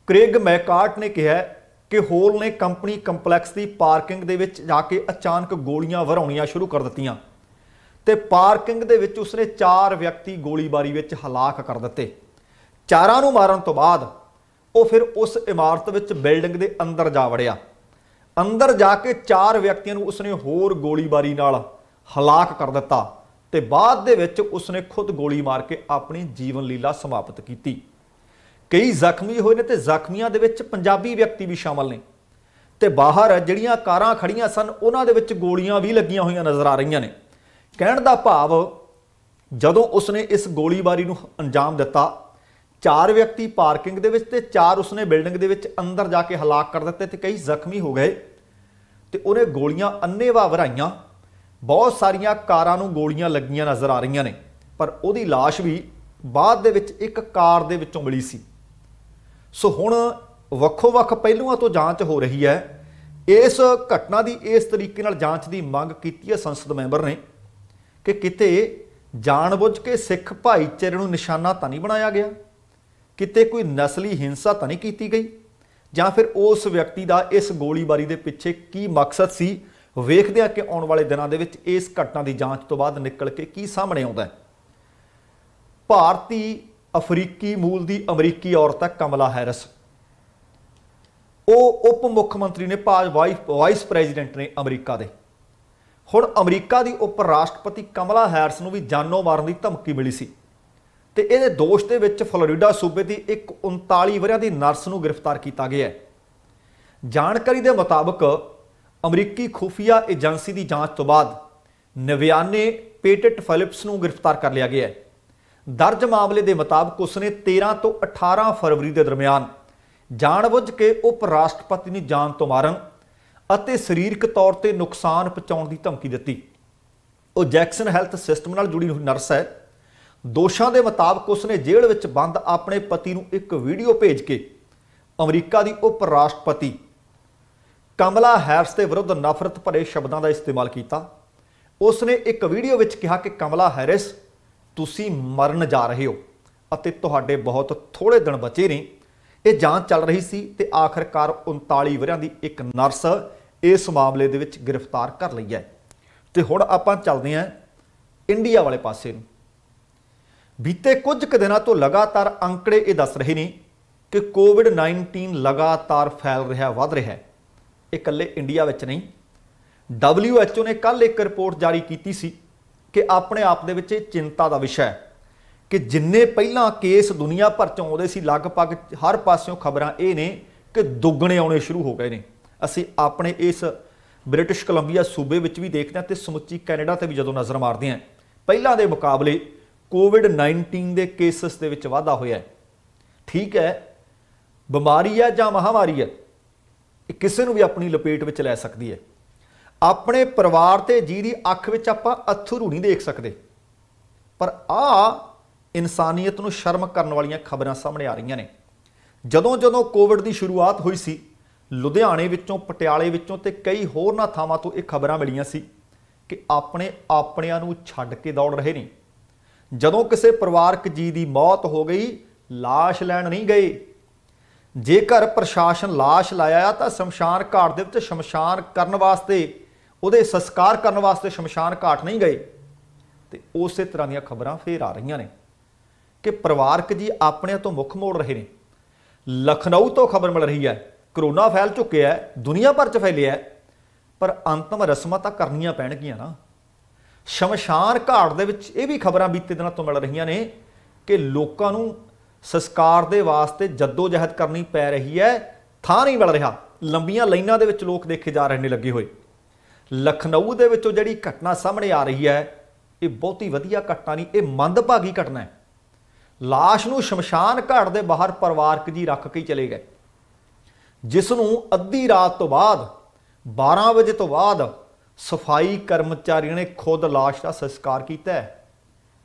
ਕ੍ਰੇਗ ਮੈਕਾਰਟ ਨੇ ਕਿਹਾ ਕਿ ਹੋਲ ਨੇ ਕੰਪਨੀ ਕੰਪਲੈਕਸ ਦੀ ਪਾਰਕਿੰਗ ਦੇ ਵਿੱਚ ਜਾ ਕੇ ਅਚਾਨਕ ਗੋਲੀਆਂ ਵਰਾਉਣੀਆਂ ਸ਼ੁਰੂ ਕਰ ਦਿੱਤੀਆਂ ਤੇ ਪਾਰਕਿੰਗ ਦੇ ਵਿੱਚ ਉਸਨੇ ਚਾਰ ਵਿਅਕਤੀ ਗੋਲੀਬਾਰੀ ਵਿੱਚ ਹਲਾਕ ਕਰ ਦਿੱਤੇ ਚਾਰਾਂ ਨੂੰ ਮਾਰਨ ਤੋਂ ਬਾਅਦ ਉਹ ਫਿਰ ਉਸ ਇਮਾਰਤ ਵਿੱਚ ਬਿਲਡਿੰਗ ਦੇ ਅੰਦਰ ਜਾ ਵੜਿਆ ਅੰਦਰ ਜਾ ਕੇ ਚਾਰ ਵਿਅਕਤੀਆਂ ਨੂੰ ਉਸਨੇ ਹੋਰ ਗੋਲੀਬਾਰੀ ਨਾਲ ਹਲਾਕ ਕਰ ਦਿੱਤਾ ਤੇ ਬਾਅਦ ਦੇ ਵਿੱਚ ਉਸਨੇ ਖੁਦ ਗੋਲੀ ਮਾਰ ਕੇ ਆਪਣੀ ਜੀਵਨ ਲੀਲਾ ਸਮਾਪਤ ਕੀਤੀ ਕਈ ਜ਼ਖਮੀ ਹੋਏ ਨੇ ਤੇ ਜ਼ਖਮੀਆਂ ਦੇ ਵਿੱਚ ਪੰਜਾਬੀ ਵਿਅਕਤੀ ਵੀ ਸ਼ਾਮਲ ਨੇ ਤੇ ਬਾਹਰ ਜਿਹੜੀਆਂ ਕਾਰਾਂ ਖੜੀਆਂ ਸਨ ਉਹਨਾਂ ਦੇ ਵਿੱਚ ਗੋਲੀਆਂ ਵੀ ਲੱਗੀਆਂ ਹੋਈਆਂ ਨਜ਼ਰ ਆ ਰਹੀਆਂ ਨੇ ਕਹਿਣ ਦਾ ਭਾਵ ਜਦੋਂ ਉਸਨੇ ਇਸ ਗੋਲੀਬਾਰੀ ਨੂੰ ਅੰਜਾਮ ਦਿੱਤਾ ਚਾਰ ਵਿਅਕਤੀ ਪਾਰਕਿੰਗ ਦੇ ਵਿੱਚ ਤੇ ਚਾਰ ਉਸਨੇ ਬਿਲਡਿੰਗ ਦੇ ਵਿੱਚ ਅੰਦਰ ਜਾ ਕੇ ਹਲਾਕ ਕਰ ਦਿੱਤੇ ਤੇ ਕਈ ਜ਼ਖਮੀ ਹੋ ਗਏ ਤੇ ਉਹਨੇ ਗੋਲੀਆਂ ਅੰਨੇਵਾ ਵਰਾਈਆਂ ਬਹੁਤ ਸਾਰੀਆਂ ਕਾਰਾਂ ਨੂੰ ਗੋਲੀਆਂ ਲੱਗੀਆਂ ਨਜ਼ਰ ਆ ਰਹੀਆਂ ਨੇ ਪਰ ਉਹਦੀ লাশ ਵੀ ਬਾਅਦ ਦੇ ਵਿੱਚ ਇੱਕ ਕਾਰ ਦੇ ਵਿੱਚੋਂ ਮਿਲੀ ਸੀ ਸੋ ਹੁਣ ਵੱਖੋ-ਵੱਖ ਪਹਿਲੂਆਂ ਤੋਂ ਜਾਂਚ ਹੋ ਰਹੀ ਹੈ ਇਸ ਘਟਨਾ ਦੀ ਇਸ ਤਰੀਕੇ ਨਾਲ ਜਾਂਚ ਦੀ ਮੰਗ ਕੀਤੀ ਹੈ ਸੰਸਦ ਮੈਂਬਰ ਨੇ ਕਿ ਕਿਤੇ ਜਾਣਬੁੱਝ ਕੇ ਸਿੱਖ ਭਾਈਚਾਰੇ ਨੂੰ ਨਿਸ਼ਾਨਾ ਤਾਂ ਨਹੀਂ ਬਣਾਇਆ ਗਿਆ ਕਿਤੇ ਕੋਈ ਨਸਲੀ ਹਿੰਸਾ ਤਾਂ ਨਹੀਂ ਕੀਤੀ ਗਈ ਜਾਂ ਫਿਰ ਉਸ ਵਿਅਕਤੀ ਦਾ ਇਸ ਗੋਲੀਬਾਰੀ ਦੇ ਪਿੱਛੇ ਕੀ ਮਕਸਦ ਸੀ ਵੇਖਦੇ ਆ ਕਿ ਆਉਣ ਵਾਲੇ ਦਿਨਾਂ ਦੇ ਵਿੱਚ ਇਸ ਘਟਨਾ ਦੀ ਜਾਂਚ ਤੋਂ ਬਾਅਦ ਨਿਕਲ ਕੇ ਕੀ ਸਾਹਮਣੇ ਆਉਂਦਾ ਹੈ ਭਾਰਤੀ ਅਫਰੀਕੀ ਮੂਲ ਦੀ ਅਮਰੀਕੀ ਔਰਤ ਹੈ ਕਮਲਾ ਹੈਰਿਸ ਉਹ ਉਪ ਮੁੱਖ ਮੰਤਰੀ ਨੇ ਭਾਜ ਵਾਈਸ ਪ੍ਰੈਜ਼ੀਡੈਂਟ ਨੇ ਅਮਰੀਕਾ ਦੇ ਹੁਣ ਅਮਰੀਕਾ ਦੀ ਉਪ ਰਾਸ਼ਟਰਪਤੀ ਕਮਲਾ ਹੈਰਿਸ ਨੂੰ ਵੀ ਜਾਨੋਂ ਮਾਰਨ ਦੀ ਧਮਕੀ ਮਿਲੀ ਸੀ ਤੇ ਇਹਦੇ ਦੋਸ਼ ਦੇ ਵਿੱਚ ਫਲੋਰੀਡਾ ਸੂਬੇ ਦੀ ਇੱਕ 39 ਵਰਿਆਂ ਦੀ ਨਰਸ ਨੂੰ ਗ੍ਰਿਫਤਾਰ ਕੀਤਾ ਗਿਆ ਹੈ ਜਾਣਕਾਰੀ ਦੇ ਮੁਤਾਬਕ ਅਮਰੀਕੀ ਖੁਫੀਆ ਏਜੰਸੀ ਦੀ ਜਾਂਚ ਤੋਂ ਬਾਅਦ 99 ਪੇਟਟ ਫਿਲਿਪਸ ਨੂੰ ਗ੍ਰਿਫਤਾਰ ਕਰ ਲਿਆ ਗਿਆ ਹੈ ਦਰਜ ਮਾਮਲੇ ਦੇ ਮੁਤਾਬਕ ਉਸਨੇ 13 ਤੋਂ 18 ਫਰਵਰੀ ਦੇ ਦਰਮਿਆਨ ਜਾਣਬੁੱਝ ਕੇ ਉਪ ਰਾਸ਼ਟਰਪਤੀ ਨੂੰ ਜਾਨ ਤੋਂ ਮਾਰਨ ਅਤੇ ਸਰੀਰਕ ਤੌਰ ਤੇ ਨੁਕਸਾਨ ਪਹੁੰਚਾਉਣ ਦੀ ਧਮਕੀ ਦਿੱਤੀ ਉਹ ਜੈਕਸਨ ਹੈਲਥ ਸਿਸਟਮ ਨਾਲ ਜੁੜੀ ਹੋਈ ਨਰਸ ਹੈ ਦੋਸ਼ਾਂ ਦੇ ਮੁਤਾਬਕ ਉਸਨੇ ਜੇਲ੍ਹ ਵਿੱਚ ਬੰਦ ਆਪਣੇ ਪਤੀ ਨੂੰ ਇੱਕ ਵੀਡੀਓ ਭੇਜ ਕੇ ਅਮਰੀਕਾ ਦੀ ਉਪ ਰਾਸ਼ਟਰਪਤੀ ਕਮਲਾ ਹੈਰਸ ਦੇ ਵਿਰੁੱਧ ਨਫ਼ਰਤ ਭਰੇ ਸ਼ਬਦਾਂ ਦਾ ਇਸਤੇਮਾਲ ਕੀਤਾ ਉਸ ਨੇ ਇੱਕ ਵੀਡੀਓ ਵਿੱਚ ਕਿਹਾ ਕਿ ਕਮਲਾ ਹੈਰਿਸ ਤੁਸੀਂ ਮਰਨ ਜਾ ਰਹੇ ਹੋ ਅਤੇ ਤੁਹਾਡੇ ਬਹੁਤ ਥੋੜੇ ਦਿਨ ਬਚੇ ਨੇ ਇਹ ਜਾਂਚ ਚੱਲ ਰਹੀ ਸੀ ਤੇ ਆਖਰਕਾਰ 39 ਵਰਿਆਂ ਦੀ ਇੱਕ ਨਰਸ ਇਸ ਮਾਮਲੇ ਦੇ ਵਿੱਚ ਗ੍ਰਿਫਤਾਰ ਕਰ ਲਈ ਹੈ ਤੇ ਹੁਣ ਆਪਾਂ ਚੱਲਦੇ ਹਾਂ ਇੰਡੀਆ ਵਾਲੇ ਪਾਸੇ ਨੂੰ ਬੀਤੇ ਕੁਝ ਕੁ ਦਿਨਾਂ ਤੋਂ ਲਗਾਤਾਰ ਅੰਕੜੇ ਇਹ ਦੱਸ ਰਹੇ ਨੇ ਕਿ ਕੋਵਿਡ-19 ਲਗਾਤਾਰ ਫੈਲ ਰਿਹਾ ਵੱਧ ਰਿਹਾ ਹੈ ਇਹ ਇਕੱਲੇ ਇੰਡੀਆ ਵਿੱਚ ਨਹੀਂ WHO ਨੇ ਕੱਲ ਇੱਕ ਰਿਪੋਰਟ ਜਾਰੀ ਕੀਤੀ ਸੀ ਕਿ ਆਪਣੇ ਆਪ ਦੇ ਵਿੱਚ ਇਹ ਚਿੰਤਾ ਦਾ ਵਿਸ਼ਾ ਹੈ ਕਿ ਜਿੰਨੇ ਪਹਿਲਾਂ ਕੇਸ ਦੁਨੀਆ ਭਰ ਚੋਂ ਆਉਂਦੇ ਸੀ ਲਗਭਗ ਹਰ ਪਾਸਿਓਂ ਖਬਰਾਂ ਇਹ ਨੇ ਕਿ ਦੁੱਗਣੇ ਆਉਣੇ ਸ਼ੁਰੂ ਹੋ ਗਏ ਨੇ ਅਸੀਂ ਆਪਣੇ ਇਸ ਬ੍ਰਿਟਿਸ਼ ਕੋਲੰਬੀਆ ਸੂਬੇ ਵਿੱਚ ਵੀ ਦੇਖਦੇ ਹਾਂ ਤੇ ਸਮੁੱਚੀ ਕੈਨੇਡਾ ਤੇ ਵੀ ਜਦੋਂ ਨਜ਼ਰ ਮਾਰਦੇ ਹਾਂ ਪਹਿਲਾਂ ਦੇ ਮੁਕਾਬਲੇ ਕੋਵਿਡ-19 ਦੇ ਕੇਸਸ ਦੇ ਵਿੱਚ ਵਾਧਾ ਹੋਇਆ ਹੈ ਠੀਕ ਹੈ ਬਿਮਾਰੀ ਹੈ ਜਾਂ ਮਹਾਮਾਰੀ ਹੈ ਕਿਸੇ ਨੂੰ ਵੀ ਆਪਣੀ ਲਪੇਟ ਵਿੱਚ ਲੈ ਸਕਦੀ ਹੈ ਆਪਣੇ ਪਰਿਵਾਰ ਤੇ ਜਿਹਦੀ ਅੱਖ ਵਿੱਚ ਆਪਾਂ ਅਥਰੂ ਨਹੀਂ ਦੇਖ ਸਕਦੇ ਪਰ ਆ ਇਨਸਾਨੀਅਤ ਨੂੰ ਸ਼ਰਮ ਕਰਨ ਵਾਲੀਆਂ ਖਬਰਾਂ ਸਾਹਮਣੇ ਆ ਰਹੀਆਂ ਨੇ ਜਦੋਂ ਜਦੋਂ ਕੋਵਿਡ ਦੀ ਸ਼ੁਰੂਆਤ ਹੋਈ ਸੀ ਲੁਧਿਆਣੇ ਵਿੱਚੋਂ ਪਟਿਆਲੇ ਵਿੱਚੋਂ ਤੇ ਕਈ ਹੋਰ ਨਾ ਥਾਵਾਂ ਤੋਂ ਇਹ ਖਬਰਾਂ ਮਿਲੀਆਂ ਸੀ ਕਿ ਆਪਣੇ ਆਪਣਿਆਂ ਨੂੰ ਛੱਡ ਕੇ ਦੌੜ ਰਹੇ ਨੇ ਜਦੋਂ ਕਿਸੇ ਪਰਿਵਾਰਕ ਜੀ ਦੀ ਮੌਤ ਹੋ ਗਈ ਲਾਸ਼ ਲੈਣ ਨਹੀਂ ਗਏ ਜੇਕਰ ਪ੍ਰਸ਼ਾਸਨ লাশ ਲਾਇਆ ਤਾਂ ਸ਼ਮਸ਼ਾਨ ਘਾਟ ਦੇ ਵਿੱਚ ਸ਼ਮਸ਼ਾਨ ਕਰਨ ਵਾਸਤੇ ਉਹਦੇ ਸੰਸਕਾਰ ਕਰਨ ਵਾਸਤੇ ਸ਼ਮਸ਼ਾਨ ਘਾਟ ਨਹੀਂ ਗਏ ਤੇ ਉਸੇ ਤਰ੍ਹਾਂ ਦੀਆਂ ਖਬਰਾਂ ਫੇਰ ਆ ਰਹੀਆਂ ਨੇ ਕਿ ਪਰਿਵਾਰਕ ਜੀ ਆਪਣੇ ਤੋਂ ਮੁੱਖ ਮੋੜ ਰਹੇ ਨੇ ਲਖਨਊ ਤੋਂ ਖਬਰ ਮਿਲ ਰਹੀ ਹੈ ਕਰੋਨਾ ਫੈਲ ਚੁੱਕਿਆ ਹੈ ਦੁਨੀਆ ਭਰ 'ਚ ਫੈਲਿਆ ਹੈ ਪਰ ਅੰਤਮ ਰਸਮਾਂ ਤਾਂ ਕਰਨੀਆਂ ਪੈਣਗੀਆਂ ਨਾ ਸ਼ਮਸ਼ਾਨ ਘਾਟ ਦੇ ਵਿੱਚ ਇਹ ਵੀ ਖਬਰਾਂ ਬੀਤੇ ਦਿਨਾਂ ਤੋਂ ਮਿਲ ਰਹੀਆਂ ਨੇ ਕਿ ਲੋਕਾਂ ਨੂੰ ਸੰਸਕਾਰ ਦੇ ਵਾਸਤੇ ਜੱਦੋ ਜਹਿਦ ਕਰਨੀ ਪੈ ਰਹੀ ਹੈ ਥਾਂ ਨਹੀਂ ਮਿਲ ਰਿਹਾ ਲੰਬੀਆਂ ਲਾਈਨਾਂ ਦੇ ਵਿੱਚ ਲੋਕ ਦੇਖੇ ਜਾ ਰਹੇ ਨੇ ਲੱਗੇ ਹੋਏ ਲਖਨਊ ਦੇ ਵਿੱਚੋਂ ਜਿਹੜੀ ਘਟਨਾ ਸਾਹਮਣੇ ਆ ਰਹੀ ਹੈ ਇਹ ਬਹੁਤੀ ਵਧੀਆ ਘਟਨਾ ਨਹੀਂ ਇਹ ਮੰਦਭਾਗੀ ਘਟਨਾ ਹੈ লাশ ਨੂੰ ਸ਼ਮਸ਼ਾਨ ਘਾਟ ਦੇ ਬਾਹਰ ਪਰਿਵਾਰਕ ਜੀ ਰੱਖ ਕੇ ਚਲੇ ਗਏ ਜਿਸ ਨੂੰ ਅੱਧੀ ਰਾਤ ਤੋਂ ਬਾਅਦ 12 ਵਜੇ ਤੋਂ ਬਾਅਦ ਸਫਾਈ ਕਰਮਚਾਰੀਆਂ ਨੇ ਖੁਦ লাশ ਦਾ ਸੰਸਕਾਰ ਕੀਤਾ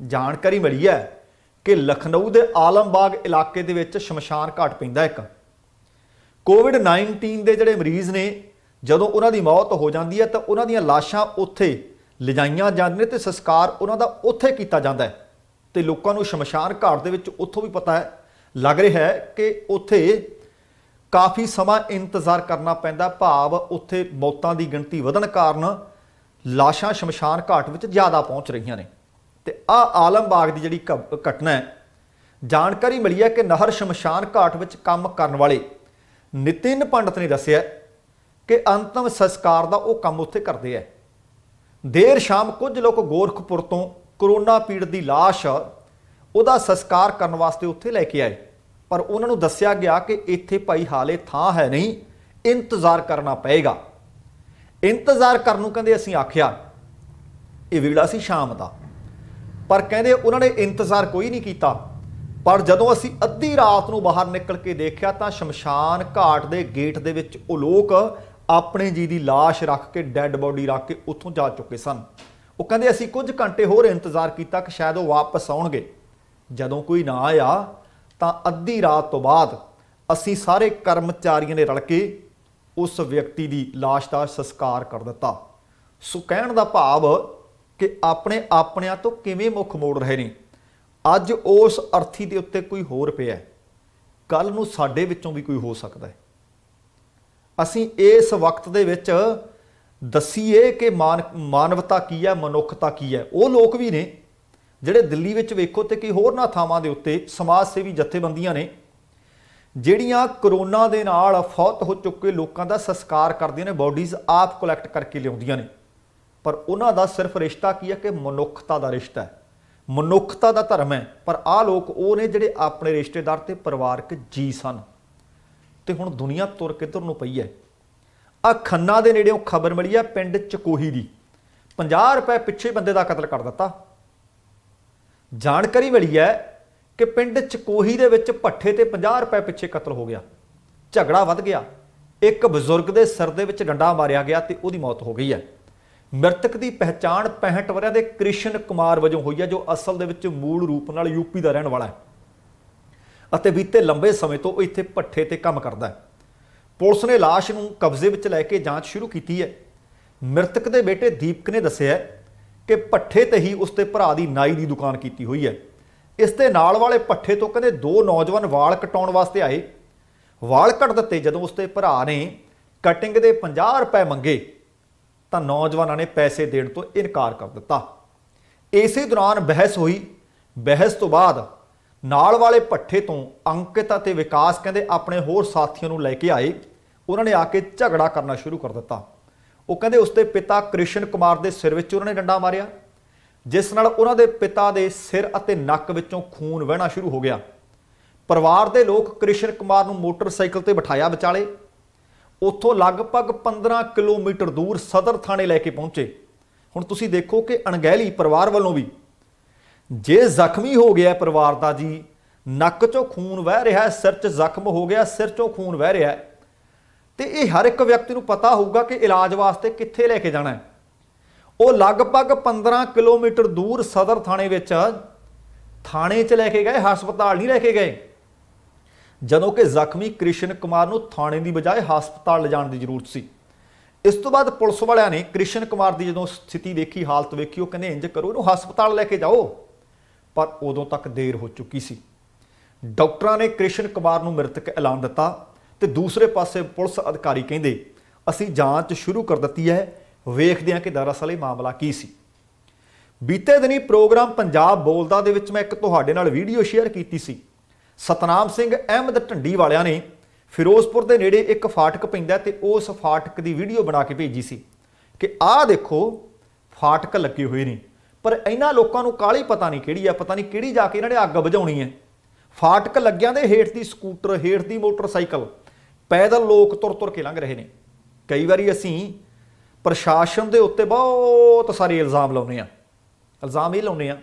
ਜਾਣਕਾਰੀ ਮਿਲੀ ਹੈ ਕਿ ਲਖਨਊ ਦੇ ਆਲਮਬਾਗ ਇਲਾਕੇ ਦੇ ਵਿੱਚ ਸ਼ਮਸ਼ਾਨ ਘਾਟ ਪੈਂਦਾ ਇੱਕ ਕੋਵਿਡ-19 ਦੇ ਜਿਹੜੇ ਮਰੀਜ਼ ਨੇ ਜਦੋਂ ਉਹਨਾਂ ਦੀ ਮੌਤ ਹੋ ਜਾਂਦੀ ਹੈ ਤਾਂ ਉਹਨਾਂ ਦੀਆਂ ਲਾਸ਼ਾਂ ਉੱਥੇ ਲਿਜਾਈਆਂ ਜਾਂਦੀਆਂ ਤੇ ਸੰਸਕਾਰ ਉਹਨਾਂ ਦਾ ਉੱਥੇ ਕੀਤਾ ਜਾਂਦਾ ਹੈ ਤੇ ਲੋਕਾਂ ਨੂੰ ਸ਼ਮਸ਼ਾਨ ਘਾਟ ਦੇ ਵਿੱਚ ਉੱਥੋਂ ਵੀ ਪਤਾ ਹੈ ਲੱਗ ਰਿਹਾ ਹੈ ਕਿ ਉੱਥੇ ਕਾਫੀ ਸਮਾਂ ਇੰਤਜ਼ਾਰ ਕਰਨਾ ਪੈਂਦਾ ਭਾਵ ਉੱਥੇ ਮੌਤਾਂ ਦੀ ਗਿਣਤੀ ਵਧਣ ਕਾਰਨ ਲਾਸ਼ਾਂ ਸ਼ਮਸ਼ਾਨ ਘਾਟ ਵਿੱਚ ਜ਼ਿਆਦਾ ਪਹੁੰਚ ਰਹੀਆਂ ਨੇ ਤੇ ਆ ਆਲਮ ਬਾਗ ਦੀ ਜਿਹੜੀ ਘਟਨਾ ਹੈ ਜਾਣਕਾਰੀ ਮਿਲੀ ਹੈ ਕਿ ਨਹਿਰ ਸ਼ਮਸ਼ਾਨ ਘਾਟ ਵਿੱਚ ਕੰਮ ਕਰਨ ਵਾਲੇ ਨਿਤਿਨ ਪੰਡਤ ਨੇ ਦੱਸਿਆ ਕਿ ਅੰਤਮ ਸੰਸਕਾਰ ਦਾ ਉਹ ਕੰਮ ਉੱਥੇ ਕਰਦੇ ਆ ਦੇਰ ਸ਼ਾਮ ਕੁਝ ਲੋਕ ਗੋਰਖਪੁਰ ਤੋਂ ਕਰੋਨਾ ਪੀੜਤ ਦੀ লাশ ਉਹਦਾ ਸੰਸਕਾਰ ਕਰਨ ਵਾਸਤੇ ਉੱਥੇ ਲੈ ਕੇ ਆਏ ਪਰ ਉਹਨਾਂ ਨੂੰ ਦੱਸਿਆ ਗਿਆ ਕਿ ਇੱਥੇ ਭਾਈ ਹਾਲੇ ਥਾਂ ਹੈ ਨਹੀਂ ਇੰਤਜ਼ਾਰ ਕਰਨਾ ਪਏਗਾ ਇੰਤਜ਼ਾਰ ਕਰਨ ਨੂੰ ਕਹਿੰਦੇ ਅਸੀਂ ਆਖਿਆ ਇਹ ਵੇਲਾ ਸੀ ਸ਼ਾਮ ਦਾ ਪਰ ਕਹਿੰਦੇ ਉਹਨਾਂ ਨੇ ਇੰਤਜ਼ਾਰ ਕੋਈ ਨਹੀਂ ਕੀਤਾ ਪਰ ਜਦੋਂ ਅਸੀਂ ਅੱਧੀ ਰਾਤ ਨੂੰ ਬਾਹਰ ਨਿਕਲ ਕੇ ਦੇਖਿਆ ਤਾਂ ਸ਼ਮਸ਼ਾਨ ਘਾਟ ਦੇ ਗੇਟ ਦੇ ਵਿੱਚ ਉਹ ਲੋਕ ਆਪਣੇ ਜੀ ਦੀ লাশ ਰੱਖ ਕੇ ਡੈੱਡ ਬਾਡੀ ਰੱਖ ਕੇ ਉੱਥੋਂ ਜਾ ਚੁੱਕੇ ਸਨ ਉਹ ਕਹਿੰਦੇ ਅਸੀਂ ਕੁਝ ਘੰਟੇ ਹੋਰ ਇੰਤਜ਼ਾਰ ਕੀਤਾ ਕਿ ਸ਼ਾਇਦ ਉਹ ਵਾਪਸ ਆਉਣਗੇ ਜਦੋਂ ਕੋਈ ਨਾ ਆਇਆ ਤਾਂ ਅੱਧੀ ਰਾਤ ਤੋਂ ਬਾਅਦ ਅਸੀਂ ਸਾਰੇ ਕਰਮਚਾਰੀਆਂ ਨੇ ਰਲ ਕੇ ਉਸ ਵਿਅਕਤੀ ਦੀ লাশ ਦਾ ਸੰਸਕਾਰ ਕਰ ਦਿੱਤਾ ਸੋ ਕਹਿਣ ਦਾ ਭਾਵ ਕਿ ਆਪਣੇ ਆਪਣਿਆਂ ਤੋਂ ਕਿਵੇਂ ਮੁੱਖ ਮੋੜ ਰਹੇ ਨੇ ਅੱਜ ਉਸ ਅਰਥੀ ਦੇ ਉੱਤੇ ਕੋਈ ਹੋਰ ਪਿਆ ਕੱਲ ਨੂੰ ਸਾਡੇ ਵਿੱਚੋਂ ਵੀ ਕੋਈ ਹੋ ਸਕਦਾ ਹੈ ਅਸੀਂ ਇਸ ਵਕਤ ਦੇ ਵਿੱਚ ਦਸੀਏ ਕਿ ਮਾਨਵਤਾ ਕੀ ਹੈ ਮਨੁੱਖਤਾ ਕੀ ਹੈ ਉਹ ਲੋਕ ਵੀ ਨੇ ਜਿਹੜੇ ਦਿੱਲੀ ਵਿੱਚ ਵੇਖੋ ਤੇ ਕਈ ਹੋਰ ਨਾ ਥਾਵਾਂ ਦੇ ਉੱਤੇ ਸਮਾਜ ਸੇਵੀ ਜਥੇਬੰਦੀਆਂ ਨੇ ਜਿਹੜੀਆਂ ਕਰੋਨਾ ਦੇ ਨਾਲ ਫੌਤ ਹੋ ਚੁੱਕੇ ਲੋਕਾਂ ਦਾ ਸੰਸਕਾਰ ਕਰਦੀਆਂ ਨੇ ਬਾਡੀਜ਼ ਆਪ ਕਲੈਕਟ ਕਰਕੇ ਲਿਆਉਂਦੀਆਂ ਨੇ ਪਰ ਉਹਨਾਂ ਦਾ ਸਿਰਫ ਰਿਸ਼ਤਾ ਕੀ ਹੈ ਕਿ ਮਨੁੱਖਤਾ ਦਾ ਰਿਸ਼ਤਾ ਹੈ ਮਨੁੱਖਤਾ ਦਾ ਧਰਮ ਹੈ ਪਰ ਆ ਲੋਕ ਉਹ ਨੇ ਜਿਹੜੇ ਆਪਣੇ ਰਿਸ਼ਤੇਦਾਰ ਤੇ ਪਰਿਵਾਰਕ ਜੀ ਸਨ ਤੇ ਹੁਣ ਦੁਨੀਆ ਤੁਰ ਕਿੱਧਰ ਨੂੰ ਪਈ ਹੈ ਆ ਖੰਨਾ ਦੇ ਨੇੜੇੋਂ ਖਬਰ ਮਿਲੀ ਹੈ ਪਿੰਡ ਚਕੋਹੀ ਦੀ 50 ਰੁਪਏ ਪਿੱਛੇ ਬੰਦੇ ਦਾ ਕਤਲ ਕਰ ਦਿੱਤਾ ਜਾਣਕਾਰੀ ਮਿਲੀ ਹੈ ਕਿ ਪਿੰਡ ਚਕੋਹੀ ਦੇ ਵਿੱਚ ਭੱਠੇ ਤੇ 50 ਰੁਪਏ ਪਿੱਛੇ ਕਤਲ ਹੋ ਗਿਆ ਝਗੜਾ ਵੱਧ ਗਿਆ ਇੱਕ ਬਜ਼ੁਰਗ ਦੇ ਸਿਰ ਦੇ ਵਿੱਚ ਡੰਡਾ ਮਾਰਿਆ ਗਿਆ ਤੇ ਉਹਦੀ ਮੌਤ ਹੋ ਗਈ ਹੈ ਮ੍ਰਿਤਕ ਦੀ ਪਹਿਚਾਣ 65 ਵਰਿਆਂ ਦੇ ਕ੍ਰਿਸ਼ਨ ਕੁਮਾਰ ਵਜੋਂ ਹੋਈ ਹੈ ਜੋ ਅਸਲ ਦੇ ਵਿੱਚ ਮੂਲ ਰੂਪ ਨਾਲ ਯੂਪੀ ਦਾ ਰਹਿਣ ਵਾਲਾ ਹੈ ਅਤੇ ਬੀਤੇ ਲੰਬੇ ਸਮੇਂ ਤੋਂ ਉਹ ਇੱਥੇ ਪੱਠੇ ਤੇ ਕੰਮ ਕਰਦਾ ਹੈ ਪੁਲਿਸ ਨੇ লাশ ਨੂੰ ਕਬਜ਼ੇ ਵਿੱਚ ਲੈ ਕੇ ਜਾਂਚ ਸ਼ੁਰੂ ਕੀਤੀ ਹੈ ਮ੍ਰਿਤਕ ਦੇ ਬੇਟੇ ਦੀਪਕ ਨੇ ਦੱਸਿਆ ਕਿ ਪੱਠੇ ਤੇ ਹੀ ਉਸਤੇ ਭਰਾ ਦੀ ਨਾਈ ਦੀ ਦੁਕਾਨ ਕੀਤੀ ਹੋਈ ਹੈ ਇਸ ਦੇ ਨਾਲ ਵਾਲੇ ਪੱਠੇ ਤੋਂ ਕਹਿੰਦੇ ਦੋ ਨੌਜਵਾਨ ਵਾਲ ਕਟਾਉਣ ਵਾਸਤੇ ਆਏ ਵਾਲ ਕੱਟ ਦਿੱਤੇ ਜਦੋਂ ਉਸਤੇ ਭਰਾ ਨੇ ਕਟਿੰਗ ਦੇ 50 ਰੁਪਏ ਮੰਗੇ ਤਾਂ ਨੌਜਵਾਨਾਂ ਨੇ ਪੈਸੇ ਦੇਣ ਤੋਂ ਇਨਕਾਰ ਕਰ ਦਿੱਤਾ ਇਸੇ ਦੌਰਾਨ ਬਹਿਸ ਹੋਈ ਬਹਿਸ ਤੋਂ ਬਾਅਦ ਨਾਲ ਵਾਲੇ ਪੱਠੇ ਤੋਂ ਅੰਕਿਤ ਅਤੇ ਵਿਕਾਸ ਕਹਿੰਦੇ ਆਪਣੇ ਹੋਰ ਸਾਥੀਆਂ ਨੂੰ ਲੈ ਕੇ ਆਏ ਉਹਨਾਂ ਨੇ ਆ ਕੇ ਝਗੜਾ ਕਰਨਾ ਸ਼ੁਰੂ ਕਰ ਦਿੱਤਾ ਉਹ ਕਹਿੰਦੇ ਉਸਦੇ ਪਿਤਾ ਕ੍ਰਿਸ਼ਨ ਕੁਮਾਰ ਦੇ ਸਿਰ ਵਿੱਚ ਉਹਨਾਂ ਨੇ ਡੰਡਾ ਮਾਰਿਆ ਜਿਸ ਨਾਲ ਉਹਨਾਂ ਦੇ ਪਿਤਾ ਦੇ ਸਿਰ ਅਤੇ ਨੱਕ ਵਿੱਚੋਂ ਖੂਨ ਵਹਿਣਾ ਸ਼ੁਰੂ ਹੋ ਗਿਆ ਪਰਿਵਾਰ ਦੇ ਲੋਕ ਕ੍ਰਿਸ਼ਨ ਕੁਮਾਰ ਨੂੰ ਮੋਟਰਸਾਈਕਲ ਤੇ ਬਿਠਾਇਆ ਵਿਚਾਲੇ ਉੱਥੋਂ ਲਗਭਗ 15 ਕਿਲੋਮੀਟਰ ਦੂਰ ਸਦਰ ਥਾਣੇ ਲੈ ਕੇ ਪਹੁੰਚੇ ਹੁਣ ਤੁਸੀਂ ਦੇਖੋ ਕਿ ਅਣਗਹਿਲੀ ਪਰਿਵਾਰ ਵੱਲੋਂ ਵੀ ਜੇ ਜ਼ਖਮੀ ਹੋ ਗਿਆ ਪਰਿਵਾਰ ਦਾ ਜੀ ਨੱਕ 'ਚੋਂ ਖੂਨ ਵਹਿ ਰਿਹਾ ਸਿਰ 'ਚ ਜ਼ਖਮ ਹੋ ਗਿਆ ਸਿਰ 'ਚੋਂ ਖੂਨ ਵਹਿ ਰਿਹਾ ਤੇ ਇਹ ਹਰ ਇੱਕ ਵਿਅਕਤੀ ਨੂੰ ਪਤਾ ਹੋਊਗਾ ਕਿ ਇਲਾਜ ਵਾਸਤੇ ਕਿੱਥੇ ਲੈ ਕੇ ਜਾਣਾ ਹੈ ਉਹ ਲਗਭਗ 15 ਕਿਲੋਮੀਟਰ ਦੂਰ ਸਦਰ ਥਾਣੇ ਵਿੱਚ ਥਾਣੇ 'ਚ ਲੈ ਕੇ ਗਏ ਹਸਪਤਾਲ ਨਹੀਂ ਲੈ ਕੇ ਗਏ ਜਦੋਂ ਕਿ ਜ਼ਖਮੀ ਕ੍ਰਿਸ਼ਨ ਕੁਮਾਰ ਨੂੰ ਥਾਣੇ ਦੀ ਬਜਾਏ ਹਸਪਤਾਲ ਲਿਜਾਣ ਦੀ ਜ਼ਰੂਰਤ ਸੀ ਇਸ ਤੋਂ ਬਾਅਦ ਪੁਲਿਸ ਵਾਲਿਆਂ ਨੇ ਕ੍ਰਿਸ਼ਨ ਕੁਮਾਰ ਦੀ ਜਦੋਂ ਸਥਿਤੀ ਦੇਖੀ ਹਾਲਤ ਵੇਖੀ ਉਹ ਕਹਿੰਦੇ ਇੰਜ ਕਰੋ ਇਹਨੂੰ ਹਸਪਤਾਲ ਲੈ ਕੇ ਜਾਓ ਪਰ ਉਦੋਂ ਤੱਕ ਦੇਰ ਹੋ ਚੁੱਕੀ ਸੀ ਡਾਕਟਰਾਂ ਨੇ ਕ੍ਰਿਸ਼ਨ ਕੁਮਾਰ ਨੂੰ ਮ੍ਰਿਤਕ ਐਲਾਨ ਦਿੱਤਾ ਤੇ ਦੂਸਰੇ ਪਾਸੇ ਪੁਲਿਸ ਅਧਿਕਾਰੀ ਕਹਿੰਦੇ ਅਸੀਂ ਜਾਂਚ ਸ਼ੁਰੂ ਕਰ ਦਿੱਤੀ ਹੈ ਵੇਖਦੇ ਹਾਂ ਕਿ ਦਰਅਸਲ ਇਹ ਮਾਮਲਾ ਕੀ ਸੀ ਬੀਤੇ ਦਿਨੀ ਪ੍ਰੋਗਰਾਮ ਪੰਜਾਬ ਬੋਲਦਾ ਦੇ ਵਿੱਚ ਮੈਂ ਇੱਕ ਤੁਹਾਡੇ ਨਾਲ ਵੀਡੀਓ ਸ਼ੇਅਰ ਕੀਤੀ ਸੀ ਸਤਨਾਮ ਸਿੰਘ ਅਹਿਮਦ ਢੰਡੀ ਵਾਲਿਆਂ ਨੇ ਫਿਰੋਜ਼ਪੁਰ ਦੇ ਨੇੜੇ ਇੱਕ ਫਾਟਕ ਪੈਂਦਾ ਤੇ ਉਸ ਫਾਟਕ ਦੀ ਵੀਡੀਓ ਬਣਾ ਕੇ ਭੇਜੀ ਸੀ ਕਿ ਆਹ ਦੇਖੋ ਫਾਟਕ ਲੱਗੇ ਹੋਏ ਨੇ ਪਰ ਇਹਨਾਂ ਲੋਕਾਂ ਨੂੰ ਕਾਲੀ ਪਤਾ ਨਹੀਂ ਕਿਹੜੀ ਆ ਪਤਾ ਨਹੀਂ ਕਿਹੜੀ ਜਾ ਕੇ ਇਹਨਾਂ ਨੇ ਅੱਗ ਬੁਝਾਉਣੀ ਹੈ ਫਾਟਕ ਲੱਗਿਆਂ ਦੇ ਹੇਠ ਦੀ ਸਕੂਟਰ ਹੇਠ ਦੀ ਮੋਟਰਸਾਈਕਲ ਪੈਦਲ ਲੋਕ ਤੁਰ ਤੁਰ ਕੇ ਲੰਘ ਰਹੇ ਨੇ ਕਈ ਵਾਰੀ ਅਸੀਂ ਪ੍ਰਸ਼ਾਸਨ ਦੇ ਉੱਤੇ ਬਹੁਤ ਸਾਰੇ ਇਲਜ਼ਾਮ ਲਾਉਨੇ ਆ ਇਲਜ਼ਾਮ ਇਹ ਲਾਉਨੇ ਆ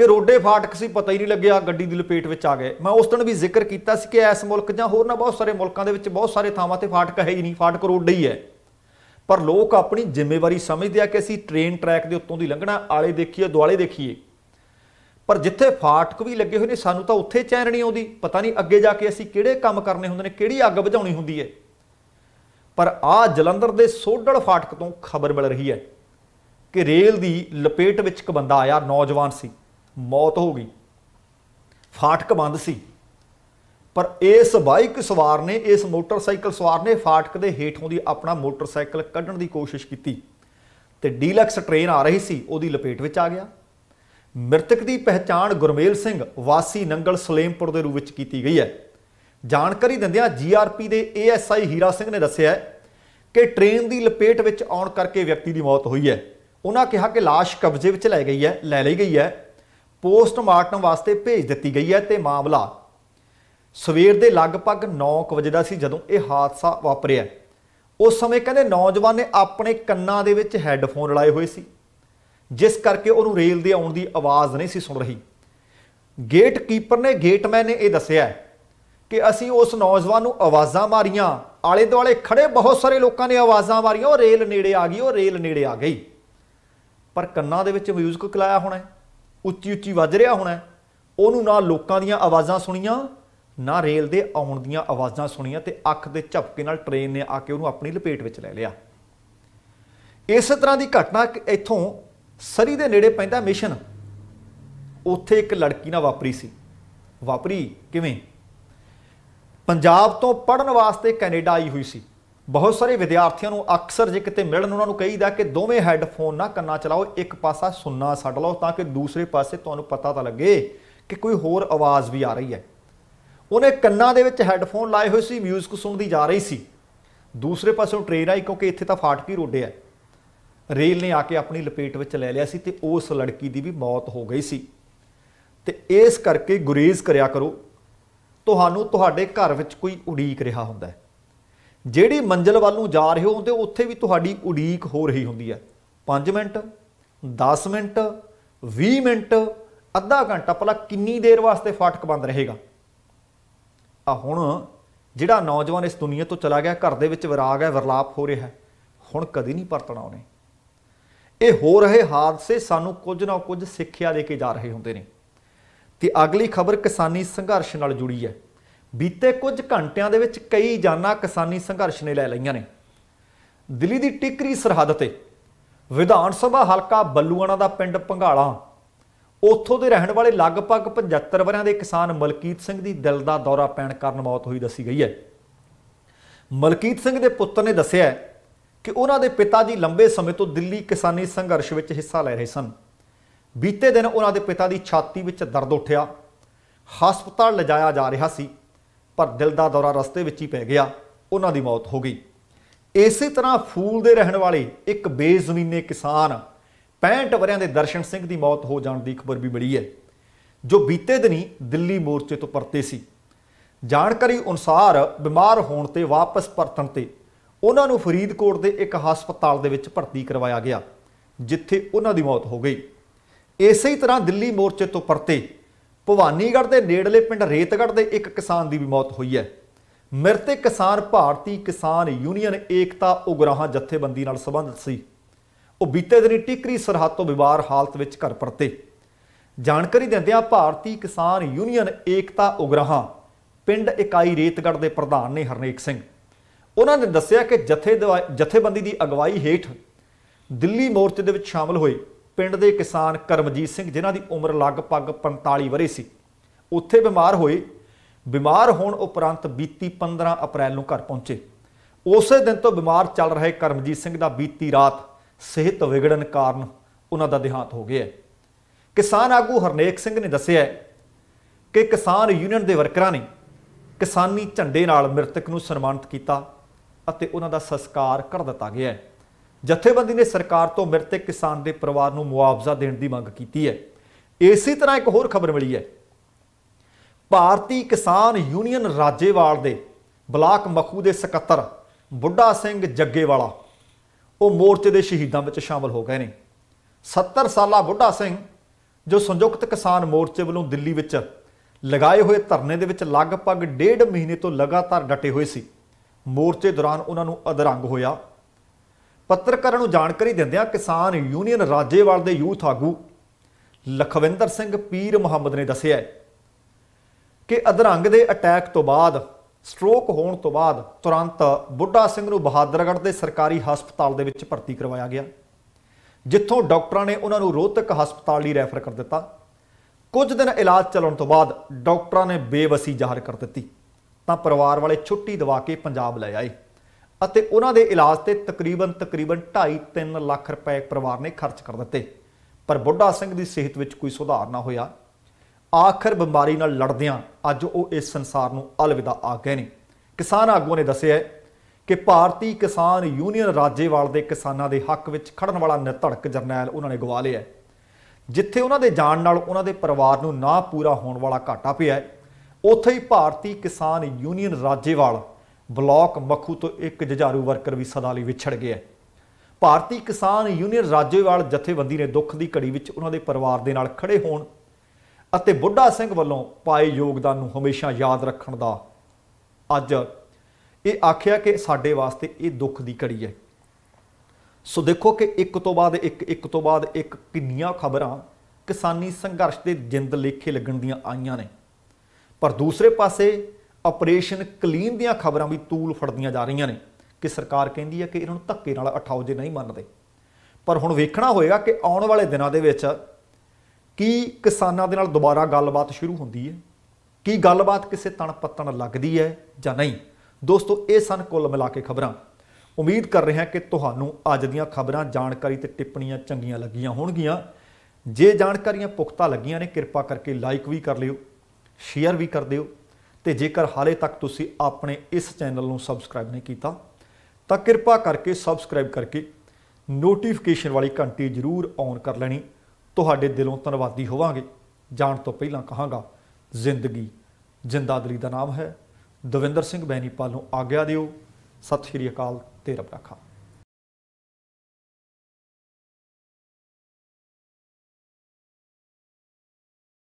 ਕਿ ਰੋਡੇ ਫਾਟਕ ਸੀ ਪਤਾ ਹੀ ਨਹੀਂ ਲੱਗਿਆ ਗੱਡੀ ਦੀ ਲਪੇਟ ਵਿੱਚ ਆ ਗਏ ਮੈਂ ਉਸ ਦਿਨ ਵੀ ਜ਼ਿਕਰ ਕੀਤਾ ਸੀ ਕਿ ਇਸ ਮੁਲਕ ਜਾਂ ਹੋਰ ਨਾ ਬਹੁਤ ਸਾਰੇ ਮੁਲਕਾਂ ਦੇ ਵਿੱਚ ਬਹੁਤ ਸਾਰੇ ਥਾਵਾਂ ਤੇ ਫਾਟਕ ਹੈ ਹੀ ਨਹੀਂ ਫਾਟਕ ਰੋਡੇ ਹੀ ਹੈ ਪਰ ਲੋਕ ਆਪਣੀ ਜ਼ਿੰਮੇਵਾਰੀ ਸਮਝਦੇ ਆ ਕਿ ਅਸੀਂ ਟ੍ਰੇਨ ਟਰੈਕ ਦੇ ਉੱਤੋਂ ਦੀ ਲੰਘਣਾ ਆਲੇ ਦੇਖੀਏ ਦੁਆਲੇ ਦੇਖੀਏ ਪਰ ਜਿੱਥੇ ਫਾਟਕ ਵੀ ਲੱਗੇ ਹੋਏ ਨੇ ਸਾਨੂੰ ਤਾਂ ਉੱਥੇ ਚੈਨ ਨਹੀਂ ਆਉਂਦੀ ਪਤਾ ਨਹੀਂ ਅੱਗੇ ਜਾ ਕੇ ਅਸੀਂ ਕਿਹੜੇ ਕੰਮ ਕਰਨੇ ਹੁੰਦੇ ਨੇ ਕਿਹੜੀ ਅੱਗ ਬੁਝਾਉਣੀ ਹੁੰਦੀ ਹੈ ਪਰ ਆ ਜਲੰਧਰ ਦੇ ਸੋਡੜ ਫਾਟਕ ਤੋਂ ਖਬਰ ਮਿਲ ਰਹੀ ਹੈ ਕਿ ਰੇਲ ਦੀ ਲਪੇਟ ਵਿੱਚ ਇੱਕ ਬੰਦਾ ਆਇਆ ਨੌਜਵਾਨ ਸੀ ਮੌਤ ਹੋ ਗਈ ਫਾਟਕ ਬੰਦ ਸੀ ਪਰ ਇਸ ਬਾਈਕ ਸਵਾਰ ਨੇ ਇਸ ਮੋਟਰਸਾਈਕਲ ਸਵਾਰ ਨੇ ਫਾਟਕ ਦੇ ਹੇਠੋਂ ਦੀ ਆਪਣਾ ਮੋਟਰਸਾਈਕਲ ਕੱਢਣ ਦੀ ਕੋਸ਼ਿਸ਼ ਕੀਤੀ ਤੇ ਡੀਲਕਸ ਟ੍ਰੇਨ ਆ ਰਹੀ ਸੀ ਉਹਦੀ ਲਪੇਟ ਵਿੱਚ ਆ ਗਿਆ ਮ੍ਰਿਤਕ ਦੀ ਪਹਿਚਾਣ ਗੁਰਮੇਲ ਸਿੰਘ ਵਾਸੀ ਨੰਗਲ ਸਲੇਮਪੁਰ ਦੇ ਰੂਪ ਵਿੱਚ ਕੀਤੀ ਗਈ ਹੈ ਜਾਣਕਾਰੀ ਦਿੰਦਿਆਂ ਜੀਆਰਪੀ ਦੇ ਏਐਸਆਈ ਹੀਰਾ ਸਿੰਘ ਨੇ ਦੱਸਿਆ ਕਿ ਟ੍ਰੇਨ ਦੀ ਲਪੇਟ ਵਿੱਚ ਆਉਣ ਕਰਕੇ ਵਿਅਕਤੀ ਦੀ ਮੌਤ ਹੋਈ ਹੈ ਉਹਨਾਂ ਕਿਹਾ ਕਿ লাশ ਕਬਜ਼ੇ ਵਿੱਚ ਲੈ ਗਈ ਹੈ ਲੈ ਲਈ ਗਈ ਹੈ ਪੋਸਟਮਾਰਟਮ ਵਾਸਤੇ ਭੇਜ ਦਿੱਤੀ ਗਈ ਹੈ ਤੇ ਮਾਮਲਾ ਸਵੇਰ ਦੇ ਲਗਭਗ 9 ਵਜੇ ਦਾ ਸੀ ਜਦੋਂ ਇਹ ਹਾਦਸਾ ਵਾਪਰਿਆ ਉਸ ਸਮੇਂ ਕਹਿੰਦੇ ਨੌਜਵਾਨ ਨੇ ਆਪਣੇ ਕੰਨਾਂ ਦੇ ਵਿੱਚ ਹੈੱਡਫੋਨ ਲਾਏ ਹੋਏ ਸੀ ਜਿਸ ਕਰਕੇ ਉਹਨੂੰ ਰੇਲ ਦੇ ਆਉਣ ਦੀ ਆਵਾਜ਼ ਨਹੀਂ ਸੀ ਸੁਣ ਰਹੀ ਗੇਟ ਕੀਪਰ ਨੇ ਗੇਟਮੈਨ ਨੇ ਇਹ ਦੱਸਿਆ ਕਿ ਅਸੀਂ ਉਸ ਨੌਜਵਾਨ ਨੂੰ ਆਵਾਜ਼ਾਂ ਮਾਰੀਆਂ ਆਲੇ ਦੁਆਲੇ ਖੜੇ ਬਹੁਤ ਸਾਰੇ ਲੋਕਾਂ ਨੇ ਆਵਾਜ਼ਾਂ ਮਾਰੀਆਂ ਉਹ ਰੇਲ ਨੇੜੇ ਆ ਗਈ ਉਹ ਰੇਲ ਨੇੜੇ ਆ ਗਈ ਪਰ ਕੰਨਾਂ ਦੇ ਵਿੱਚ ਮਿਊਜ਼ਿਕ ਕਲਾਇਆ ਹੋਣਾ ਉੱਚੀ ਉੱਚੀ ਵੱਜ ਰਿਹਾ ਹੋਣਾ ਉਹਨੂੰ ਨਾ ਲੋਕਾਂ ਦੀਆਂ ਆਵਾਜ਼ਾਂ ਸੁਣੀਆਂ ਨਾ ਰੇਲ ਦੇ ਆਉਣ ਦੀਆਂ ਆਵਾਜ਼ਾਂ ਸੁਣੀਆਂ ਤੇ ਅੱਖ ਦੇ ਝਪਕੇ ਨਾਲ ਟ੍ਰੇਨ ਨੇ ਆ ਕੇ ਉਹਨੂੰ ਆਪਣੀ ਲਪੇਟ ਵਿੱਚ ਲੈ ਲਿਆ ਇਸੇ ਤਰ੍ਹਾਂ ਦੀ ਘਟਨਾ ਇੱਥੋਂ ਸਰੀ ਦੇ ਨੇੜੇ ਪੈਂਦਾ ਮਿਸ਼ਨ ਉੱਥੇ ਇੱਕ ਲੜਕੀ ਨਾਲ ਵਾਪਰੀ ਸੀ ਵਾਪਰੀ ਕਿਵੇਂ ਪੰਜਾਬ ਤੋਂ ਪੜਨ ਵਾਸਤੇ ਕੈਨੇਡਾ ਆਈ ਹੋਈ ਸੀ ਬਹੁਤ ਸਾਰੇ ਵਿਦਿਆਰਥੀਆਂ ਨੂੰ ਅਕਸਰ ਜੇ ਕਿਤੇ ਮਿਲਣ ਉਹਨਾਂ ਨੂੰ ਕਹੀਦਾ ਕਿ ਦੋਵੇਂ ਹੈੱਡਫੋਨ ਨਾ ਕੰਨਾਂ ਚਲਾਓ ਇੱਕ ਪਾਸਾ ਸੁਣਨਾ ਛੱਡ ਲਓ ਤਾਂ ਕਿ ਦੂਸਰੇ ਪਾਸੇ ਤੁਹਾਨੂੰ ਪਤਾ ਤਾਂ ਲੱਗੇ ਕਿ ਕੋਈ ਹੋਰ ਆਵਾਜ਼ ਵੀ ਆ ਰਹੀ ਹੈ ਉਹਨੇ ਕੰਨਾਂ ਦੇ ਵਿੱਚ ਹੈੱਡਫੋਨ ਲਾਏ ਹੋਏ ਸੀ 뮤직 ਸੁਣਦੀ ਜਾ ਰਹੀ ਸੀ ਦੂਸਰੇ ਪਾਸੋਂ ਟ੍ਰੇਨ ਆਈ ਕਿਉਂਕਿ ਇੱਥੇ ਤਾਂ ਫਾਟਕੀ ਰੋਡੇ ਆ ਰੇਲ ਨੇ ਆ ਕੇ ਆਪਣੀ ਲਪੇਟ ਵਿੱਚ ਲੈ ਲਿਆ ਸੀ ਤੇ ਉਸ ਲੜਕੀ ਦੀ ਵੀ ਮੌਤ ਹੋ ਗਈ ਸੀ ਤੇ ਇਸ ਕਰਕੇ ਗੁਰੇਜ਼ ਕਰਿਆ ਕਰੋ ਤੁਹਾਨੂੰ ਤੁਹਾਡੇ ਘਰ ਵਿੱਚ ਕੋਈ ਉਡੀਕ ਰਿਹਾ ਹੁੰਦਾ ਹੈ ਜਿਹੜੀ ਮੰਜ਼ਲ ਵੱਲ ਨੂੰ ਜਾ ਰਹੇ ਹੋ ਤੇ ਉੱਥੇ ਵੀ ਤੁਹਾਡੀ ਉਡੀਕ ਹੋ ਰਹੀ ਹੁੰਦੀ ਹੈ 5 ਮਿੰਟ 10 ਮਿੰਟ 20 ਮਿੰਟ ਅੱਧਾ ਘੰਟਾ ਪਲਾ ਕਿੰਨੀ ਦੇਰ ਵਾਸਤੇ ਫਾਟਕ ਬੰਦ ਰਹੇਗਾ ਆ ਹੁਣ ਜਿਹੜਾ ਨੌਜਵਾਨ ਇਸ ਦੁਨੀਆ ਤੋਂ ਚਲਾ ਗਿਆ ਘਰ ਦੇ ਵਿੱਚ ਵਿਰਾਗ ਹੈ ਵਰਲਾਪ ਹੋ ਰਿਹਾ ਹੈ ਹੁਣ ਕਦੀ ਨਹੀਂ ਪਰਤਣਾ ਉਹਨੇ ਇਹ ਹੋ ਰਹੇ ਹਾਦਸੇ ਸਾਨੂੰ ਕੁਝ ਨਾ ਕੁਝ ਸਿੱਖਿਆ ਦੇ ਕੇ ਜਾ ਰਹੇ ਹੁੰਦੇ ਨੇ ਤੇ ਅਗਲੀ ਖਬਰ ਕਿਸਾਨੀ ਸੰਘਰਸ਼ ਨਾਲ ਜੁੜੀ ਹੈ ਬੀਤੇ ਕੁਝ ਘੰਟਿਆਂ ਦੇ ਵਿੱਚ ਕਈ ਜਾਨਾਂ ਕਿਸਾਨੀ ਸੰਘਰਸ਼ ਨੇ ਲੈ ਲਈਆਂ ਨੇ ਦਿੱਲੀ ਦੀ ਟਿਕਰੀ ਸਰਹੱਦ ਤੇ ਵਿਧਾਨ ਸਭਾ ਹਲਕਾ ਬੱਲੂਆਣਾ ਦਾ ਪਿੰਡ ਪੰਘਾਲਾ ਉੱਥੋਂ ਦੇ ਰਹਿਣ ਵਾਲੇ ਲਗਭਗ 75 ਵਰਿਆਂ ਦੇ ਕਿਸਾਨ ਮਲਕੀਤ ਸਿੰਘ ਦੀ ਦਿਲ ਦਾ ਦੌਰਾ ਪੈਣ ਕਾਰਨ ਮੌਤ ਹੋਈ ਦੱਸੀ ਗਈ ਹੈ ਮਲਕੀਤ ਸਿੰਘ ਦੇ ਪੁੱਤਰ ਨੇ ਦੱਸਿਆ ਕਿ ਉਹਨਾਂ ਦੇ ਪਿਤਾ ਜੀ ਲੰਬੇ ਸਮੇਂ ਤੋਂ ਦਿੱਲੀ ਕਿਸਾਨੀ ਸੰਘਰਸ਼ ਵਿੱਚ ਹਿੱਸਾ ਲੈ ਰਹੇ ਸਨ ਬੀਤੇ ਦਿਨ ਉਹਨਾਂ ਦੇ ਪਿਤਾ ਦੀ ਛਾਤੀ ਵਿੱਚ ਦਰਦ ਉੱਠਿਆ ਹਸਪਤਾਲ ਲਿਜਾਇਆ ਜਾ ਰਿਹਾ ਸੀ ਪਰ ਦਿਲ ਦਾ ਦੌਰਾ ਰਸਤੇ ਵਿੱਚ ਹੀ ਪੈ ਗਿਆ ਉਹਨਾਂ ਦੀ ਮੌਤ ਹੋ ਗਈ ਇਸੇ ਤਰ੍ਹਾਂ ਫੂਲ ਦੇ ਰਹਿਣ ਵਾਲੇ ਇੱਕ ਬੇਜ਼ਮੀਨੇ ਕਿਸਾਨ 65 ਵਰਿਆਂ ਦੇ ਦਰਸ਼ਨ ਸਿੰਘ ਦੀ ਮੌਤ ਹੋ ਜਾਣ ਦੀ ਖਬਰ ਵੀ ਮਿਲੀ ਹੈ ਜੋ ਬੀਤੇ ਦਿਨੀ ਦਿੱਲੀ ਮੋਰਚੇ ਤੋਂ ਪਰਤੇ ਸੀ ਜਾਣਕਾਰੀ ਅਨੁਸਾਰ ਬਿਮਾਰ ਹੋਣ ਤੇ ਵਾਪਸ ਪਰਤਣ ਤੇ ਉਹਨਾਂ ਨੂੰ ਫਰੀਦਕੋਟ ਦੇ ਇੱਕ ਹਸਪਤਾਲ ਦੇ ਵਿੱਚ ਭਰਤੀ ਕਰਵਾਇਆ ਗਿਆ ਜਿੱਥੇ ਉਹਨਾਂ ਦੀ ਮੌਤ ਹੋ ਗਈ ਇਸੇ ਤਰ੍ਹਾਂ ਦਿੱਲੀ ਮੋਰਚੇ ਤੋਂ ਪਰਤੇ ਭਵਾਨੀਗੜ੍ਹ ਦੇ ਨੇੜਲੇ ਪਿੰਡ ਰੇਤਗੜ੍ਹ ਦੇ ਇੱਕ ਕਿਸਾਨ ਦੀ ਵੀ ਮੌਤ ਹੋਈ ਹੈ ਮ੍ਰਿਤਕ ਕਿਸਾਨ ਭਾਰਤੀ ਕਿਸਾਨ ਯੂਨੀਅਨ ਏਕਤਾ ਉਗਰਾਹਾਂ ਜਥੇਬੰਦੀ ਨਾਲ ਸੰਬੰਧਿਤ ਸੀ ਉਹ ਬੀਤੇ ਦਿਨੀ ਟਿਕਰੀ ਸਰਹੱਦ ਤੋਂ ਵਿਵਾਰ ਹਾਲਤ ਵਿੱਚ ਘਰ ਪਰਤੇ ਜਾਣਕਾਰੀ ਦਿੰਦਿਆਂ ਭਾਰਤੀ ਕਿਸਾਨ ਯੂਨੀਅਨ ਏਕਤਾ ਉਗਰਾਹਾਂ ਪਿੰਡ ਇਕਾਈ ਰੇਤਗੜ੍ਹ ਦੇ ਪ੍ਰਧਾਨ ਨੇ ਹਰਨੇਕ ਸਿੰਘ ਉਹਨਾਂ ਨੇ ਦੱਸਿਆ ਕਿ ਜਥੇ ਜਥੇਬੰਦੀ ਦੀ ਅਗਵਾਈ ਹੇਠ ਦਿੱਲੀ ਮੋਰਚੇ ਦੇ ਵਿੱਚ ਸ਼ਾਮਲ ਹੋਏ ਪਿੰਡ ਦੇ ਕਿਸਾਨ ਕਰਮਜੀਤ ਸਿੰਘ ਜਿਨ੍ਹਾਂ ਦੀ ਉਮਰ ਲਗਭਗ 45 ਵਰੇ ਸੀ ਉੱਥੇ ਬਿਮਾਰ ਹੋਏ ਬਿਮਾਰ ਹੋਣ ਉਪਰੰਤ ਬੀਤੀ 15 ਅਪ੍ਰੈਲ ਨੂੰ ਘਰ ਪਹੁੰਚੇ ਉਸੇ ਦਿਨ ਤੋਂ ਬਿਮਾਰ ਚੱਲ ਰਹੇ ਕਰਮਜੀਤ ਸਿੰਘ ਦਾ ਬੀਤੀ ਰਾਤ ਸਿਹਤ ਵਿਗੜਨ ਕਾਰਨ ਉਹਨਾਂ ਦਾ ਦਿਹਾਂਤ ਹੋ ਗਿਆ ਕਿਸਾਨ ਆਗੂ ਹਰਨੇਕ ਸਿੰਘ ਨੇ ਦੱਸਿਆ ਕਿ ਕਿਸਾਨ ਯੂਨੀਅਨ ਦੇ ਵਰਕਰਾਂ ਨੇ ਕਿਸਾਨੀ ਝੰਡੇ ਨਾਲ ਮ੍ਰਿਤਕ ਨੂੰ ਸਨਮਾਨਿਤ ਕੀਤਾ ਅਤੇ ਉਹਨਾਂ ਦਾ ਸੰਸਕਾਰ ਕਰ ਦਿੱਤਾ ਗਿਆ ਹੈ ਜਥੇਬੰਦੀ ਨੇ ਸਰਕਾਰ ਤੋਂ ਮਿਰਤੇ ਕਿਸਾਨ ਦੇ ਪਰਿਵਾਰ ਨੂੰ ਮੁਆਵਜ਼ਾ ਦੇਣ ਦੀ ਮੰਗ ਕੀਤੀ ਹੈ ਇਸੇ ਤਰ੍ਹਾਂ ਇੱਕ ਹੋਰ ਖਬਰ ਮਿਲੀ ਹੈ ਭਾਰਤੀ ਕਿਸਾਨ ਯੂਨੀਅਨ ਰਾਜੇਵਾਲ ਦੇ ਬਲਾਕ ਮਖੂ ਦੇ ਸਕੱਤਰ ਬੁੱਢਾ ਸਿੰਘ ਜੱਗੇਵਾਲਾ ਉਹ ਮੋਰਚੇ ਦੇ ਸ਼ਹੀਦਾਂ ਵਿੱਚ ਸ਼ਾਮਲ ਹੋ ਗਏ ਨੇ 70 ਸਾਲਾ ਬੁੱਢਾ ਸਿੰਘ ਜੋ ਸੰਯੁਕਤ ਕਿਸਾਨ ਮੋਰਚੇ ਵੱਲੋਂ ਦਿੱਲੀ ਵਿੱਚ ਲਗਾਏ ਹੋਏ ਧਰਨੇ ਦੇ ਵਿੱਚ ਲਗਭਗ ਡੇਢ ਮਹੀਨੇ ਤੋਂ ਲਗਾਤਾਰ ਡਟੇ ਹੋਏ ਸੀ ਮੋਰਚੇ ਦੌਰਾਨ ਉਹਨਾਂ ਨੂੰ ਅਧਰੰਗ ਹੋਇਆ ਪੱਤਰਕਾਰਾਂ ਨੂੰ ਜਾਣਕਾਰੀ ਦਿੰਦਿਆਂ ਕਿਸਾਨ ਯੂਨੀਅਨ ਰਾਜੇਵਾਲ ਦੇ ਯੂਥ ਆਗੂ ਲਖਵਿੰਦਰ ਸਿੰਘ ਪੀਰ ਮੁਹੰਮਦ ਨੇ ਦੱਸਿਆ ਕਿ ਅਧਰੰਗ ਦੇ ਅਟੈਕ ਤੋਂ ਬਾਅਦ ਸਟ੍ਰੋਕ ਹੋਣ ਤੋਂ ਬਾਅਦ ਤੁਰੰਤ ਬੁੱਢਾ ਸਿੰਘ ਨੂੰ ਬਹਾਦਰਗੜ੍ਹ ਦੇ ਸਰਕਾਰੀ ਹਸਪਤਾਲ ਦੇ ਵਿੱਚ ਭਰਤੀ ਕਰਵਾਇਆ ਗਿਆ ਜਿੱਥੋਂ ਡਾਕਟਰਾਂ ਨੇ ਉਹਨਾਂ ਨੂੰ ਰੋਹਤਕ ਹਸਪਤਾਲ ਲਈ ਰੈਫਰ ਕਰ ਦਿੱਤਾ ਕੁਝ ਦਿਨ ਇਲਾਜ ਚੱਲਣ ਤੋਂ ਬਾਅਦ ਡਾਕਟਰਾਂ ਨੇ ਬੇਵਸੀ ਜ਼ਾਹਰ ਕਰ ਦਿੱਤੀ ਤਾਂ ਪਰਿਵਾਰ ਵਾਲੇ ਛੁੱਟੀ ਦਿਵਾ ਕੇ ਪੰਜਾਬ ਲੈ ਆਏ ਅਤੇ ਉਹਨਾਂ ਦੇ ਇਲਾਜ ਤੇ ਤਕਰੀਬਨ ਤਕਰੀਬਨ 2.5-3 ਲੱਖ ਰੁਪਏ ਪਰਿਵਾਰ ਨੇ ਖਰਚ ਕਰ ਦਿੱਤੇ ਪਰ ਬੁੱਢਾ ਸਿੰਘ ਦੀ ਸਿਹਤ ਵਿੱਚ ਕੋਈ ਸੁਧਾਰ ਨਾ ਹੋਇਆ ਆਖਰ ਬਿਮਾਰੀ ਨਾਲ ਲੜਦਿਆਂ ਅੱਜ ਉਹ ਇਸ ਸੰਸਾਰ ਨੂੰ ਅਲਵਿਦਾ ਆ ਗਏ ਨੇ ਕਿਸਾਨ ਆਗੂ ਨੇ ਦੱਸਿਆ ਕਿ ਭਾਰਤੀ ਕਿਸਾਨ ਯੂਨੀਅਨ ਰਾਜੇਵਾਲ ਦੇ ਕਿਸਾਨਾਂ ਦੇ ਹੱਕ ਵਿੱਚ ਖੜਨ ਵਾਲਾ ਨਿਤੜਕ ਜਰਨੈਲ ਉਹਨਾਂ ਨੇ ਗਵਾ ਲਿਆ ਜਿੱਥੇ ਉਹਨਾਂ ਦੇ ਜਾਣ ਨਾਲ ਉਹਨਾਂ ਦੇ ਪਰਿਵਾਰ ਨੂੰ ਨਾ ਪੂਰਾ ਹੋਣ ਵਾਲਾ ਘਾਟਾ ਪਿਆ ਉੱਥੇ ਹੀ ਭਾਰਤੀ ਕਿਸਾਨ ਯੂਨੀਅਨ ਰਾਜੇਵਾਲ ਬਲਾਕ ਮੱਖੂ ਤੋਂ ਇੱਕ ਜਜਾਰੂ ਵਰਕਰ ਵੀ ਸਦਾ ਲਈ ਵਿਛੜ ਗਿਆ ਹੈ ਭਾਰਤੀ ਕਿਸਾਨ ਯੂਨੀਅਨ ਰਾਜੇਵਾਲ ਜਥੇਬੰਦੀ ਨੇ ਦੁੱਖ ਦੀ ਘੜੀ ਵਿੱਚ ਉਹਨਾਂ ਦੇ ਪਰਿਵਾਰ ਦੇ ਨਾਲ ਖੜੇ ਹੋਣ ਅਤੇ ਬੁੱਢਾ ਸਿੰਘ ਵੱਲੋਂ ਪਾਏ ਯੋਗਦਾਨ ਨੂੰ ਹਮੇਸ਼ਾ ਯਾਦ ਰੱਖਣ ਦਾ ਅੱਜ ਇਹ ਆਖਿਆ ਕਿ ਸਾਡੇ ਵਾਸਤੇ ਇਹ ਦੁੱਖ ਦੀ ਘੜੀ ਹੈ ਸੋ ਦੇਖੋ ਕਿ ਇੱਕ ਤੋਂ ਬਾਅਦ ਇੱਕ ਇੱਕ ਤੋਂ ਬਾਅਦ ਇੱਕ ਕਿੰਨੀਆਂ ਖਬਰਾਂ ਕਿਸਾਨੀ ਸੰਘਰਸ਼ ਦੇ ਜਿੰਦ ਲੇਖੇ ਲੱਗਣ ਦੀਆਂ ਆਈਆਂ ਨੇ ਪਰ ਦੂਸਰੇ ਪਾਸੇ ਆਪਰੇਸ਼ਨ ਕਲੀਨ ਦੀਆਂ ਖਬਰਾਂ ਵੀ ਤੂਲ ਫੜਦੀਆਂ ਜਾ ਰਹੀਆਂ ਨੇ ਕਿ ਸਰਕਾਰ ਕਹਿੰਦੀ ਹੈ ਕਿ ਇਹਨਾਂ ਨੂੰ ਧੱਕੇ ਨਾਲ ਅਠਾਉ ਜੇ ਨਹੀਂ ਮੰਨਦੇ ਪਰ ਹੁਣ ਵੇਖਣਾ ਹੋਏਗਾ ਕਿ ਆਉਣ ਵਾਲੇ ਦਿਨਾਂ ਦੇ ਵਿੱਚ ਕੀ ਕਿਸਾਨਾਂ ਦੇ ਨਾਲ ਦੁਬਾਰਾ ਗੱਲਬਾਤ ਸ਼ੁਰੂ ਹੁੰਦੀ ਹੈ ਕੀ ਗੱਲਬਾਤ ਕਿਸੇ ਤਣ ਪੱਤਣ ਲੱਗਦੀ ਹੈ ਜਾਂ ਨਹੀਂ ਦੋਸਤੋ ਇਹ ਸਨ ਕੁੱਲ ਮਿਲਾ ਕੇ ਖਬਰਾਂ ਉਮੀਦ ਕਰ ਰਹੇ ਹਾਂ ਕਿ ਤੁਹਾਨੂੰ ਅੱਜ ਦੀਆਂ ਖਬਰਾਂ ਜਾਣਕਾਰੀ ਤੇ ਟਿੱਪਣੀਆਂ ਚੰਗੀਆਂ ਲੱਗੀਆਂ ਹੋਣਗੀਆਂ ਜੇ ਜਾਣਕਾਰੀਆਂ ਪੁਖਤਾ ਲੱਗੀਆਂ ਨੇ ਕਿਰਪਾ ਕਰਕੇ ਲਾਈਕ ਵੀ ਕਰ ਲਿਓ ਸ਼ੇਅਰ ਵੀ ਕਰ ਦਿਓ ਤੇ ਜੇਕਰ ਹਾਲੇ ਤੱਕ ਤੁਸੀਂ ਆਪਣੇ ਇਸ ਚੈਨਲ ਨੂੰ ਸਬਸਕ੍ਰਾਈਬ ਨਹੀਂ ਕੀਤਾ ਤਾਂ ਕਿਰਪਾ ਕਰਕੇ ਸਬਸਕ੍ਰਾਈਬ ਕਰਕੇ ਨੋਟੀਫਿਕੇਸ਼ਨ ਵਾਲੀ ਘੰਟੀ ਜ਼ਰੂਰ ਔਨ ਕਰ ਲੈਣੀ ਤੁਹਾਡੇ ਦਿਲੋਂ ਧੰਨਵਾਦੀ ਹੋਵਾਂਗੇ ਜਾਣ ਤੋਂ ਪਹਿਲਾਂ ਕਹਾਂਗਾ ਜ਼ਿੰਦਗੀ ਜਿੰਦਾਦਲੀ ਦਾ ਨਾਮ ਹੈ ਦਵਿੰਦਰ ਸਿੰਘ ਬੈਣੀਪਾਲ ਨੂੰ ਆਗਿਆ ਦਿਓ ਸਤਿ ਸ਼੍ਰੀ ਅਕਾਲ ਤੇ ਰੱਬ ਰੱਖਾ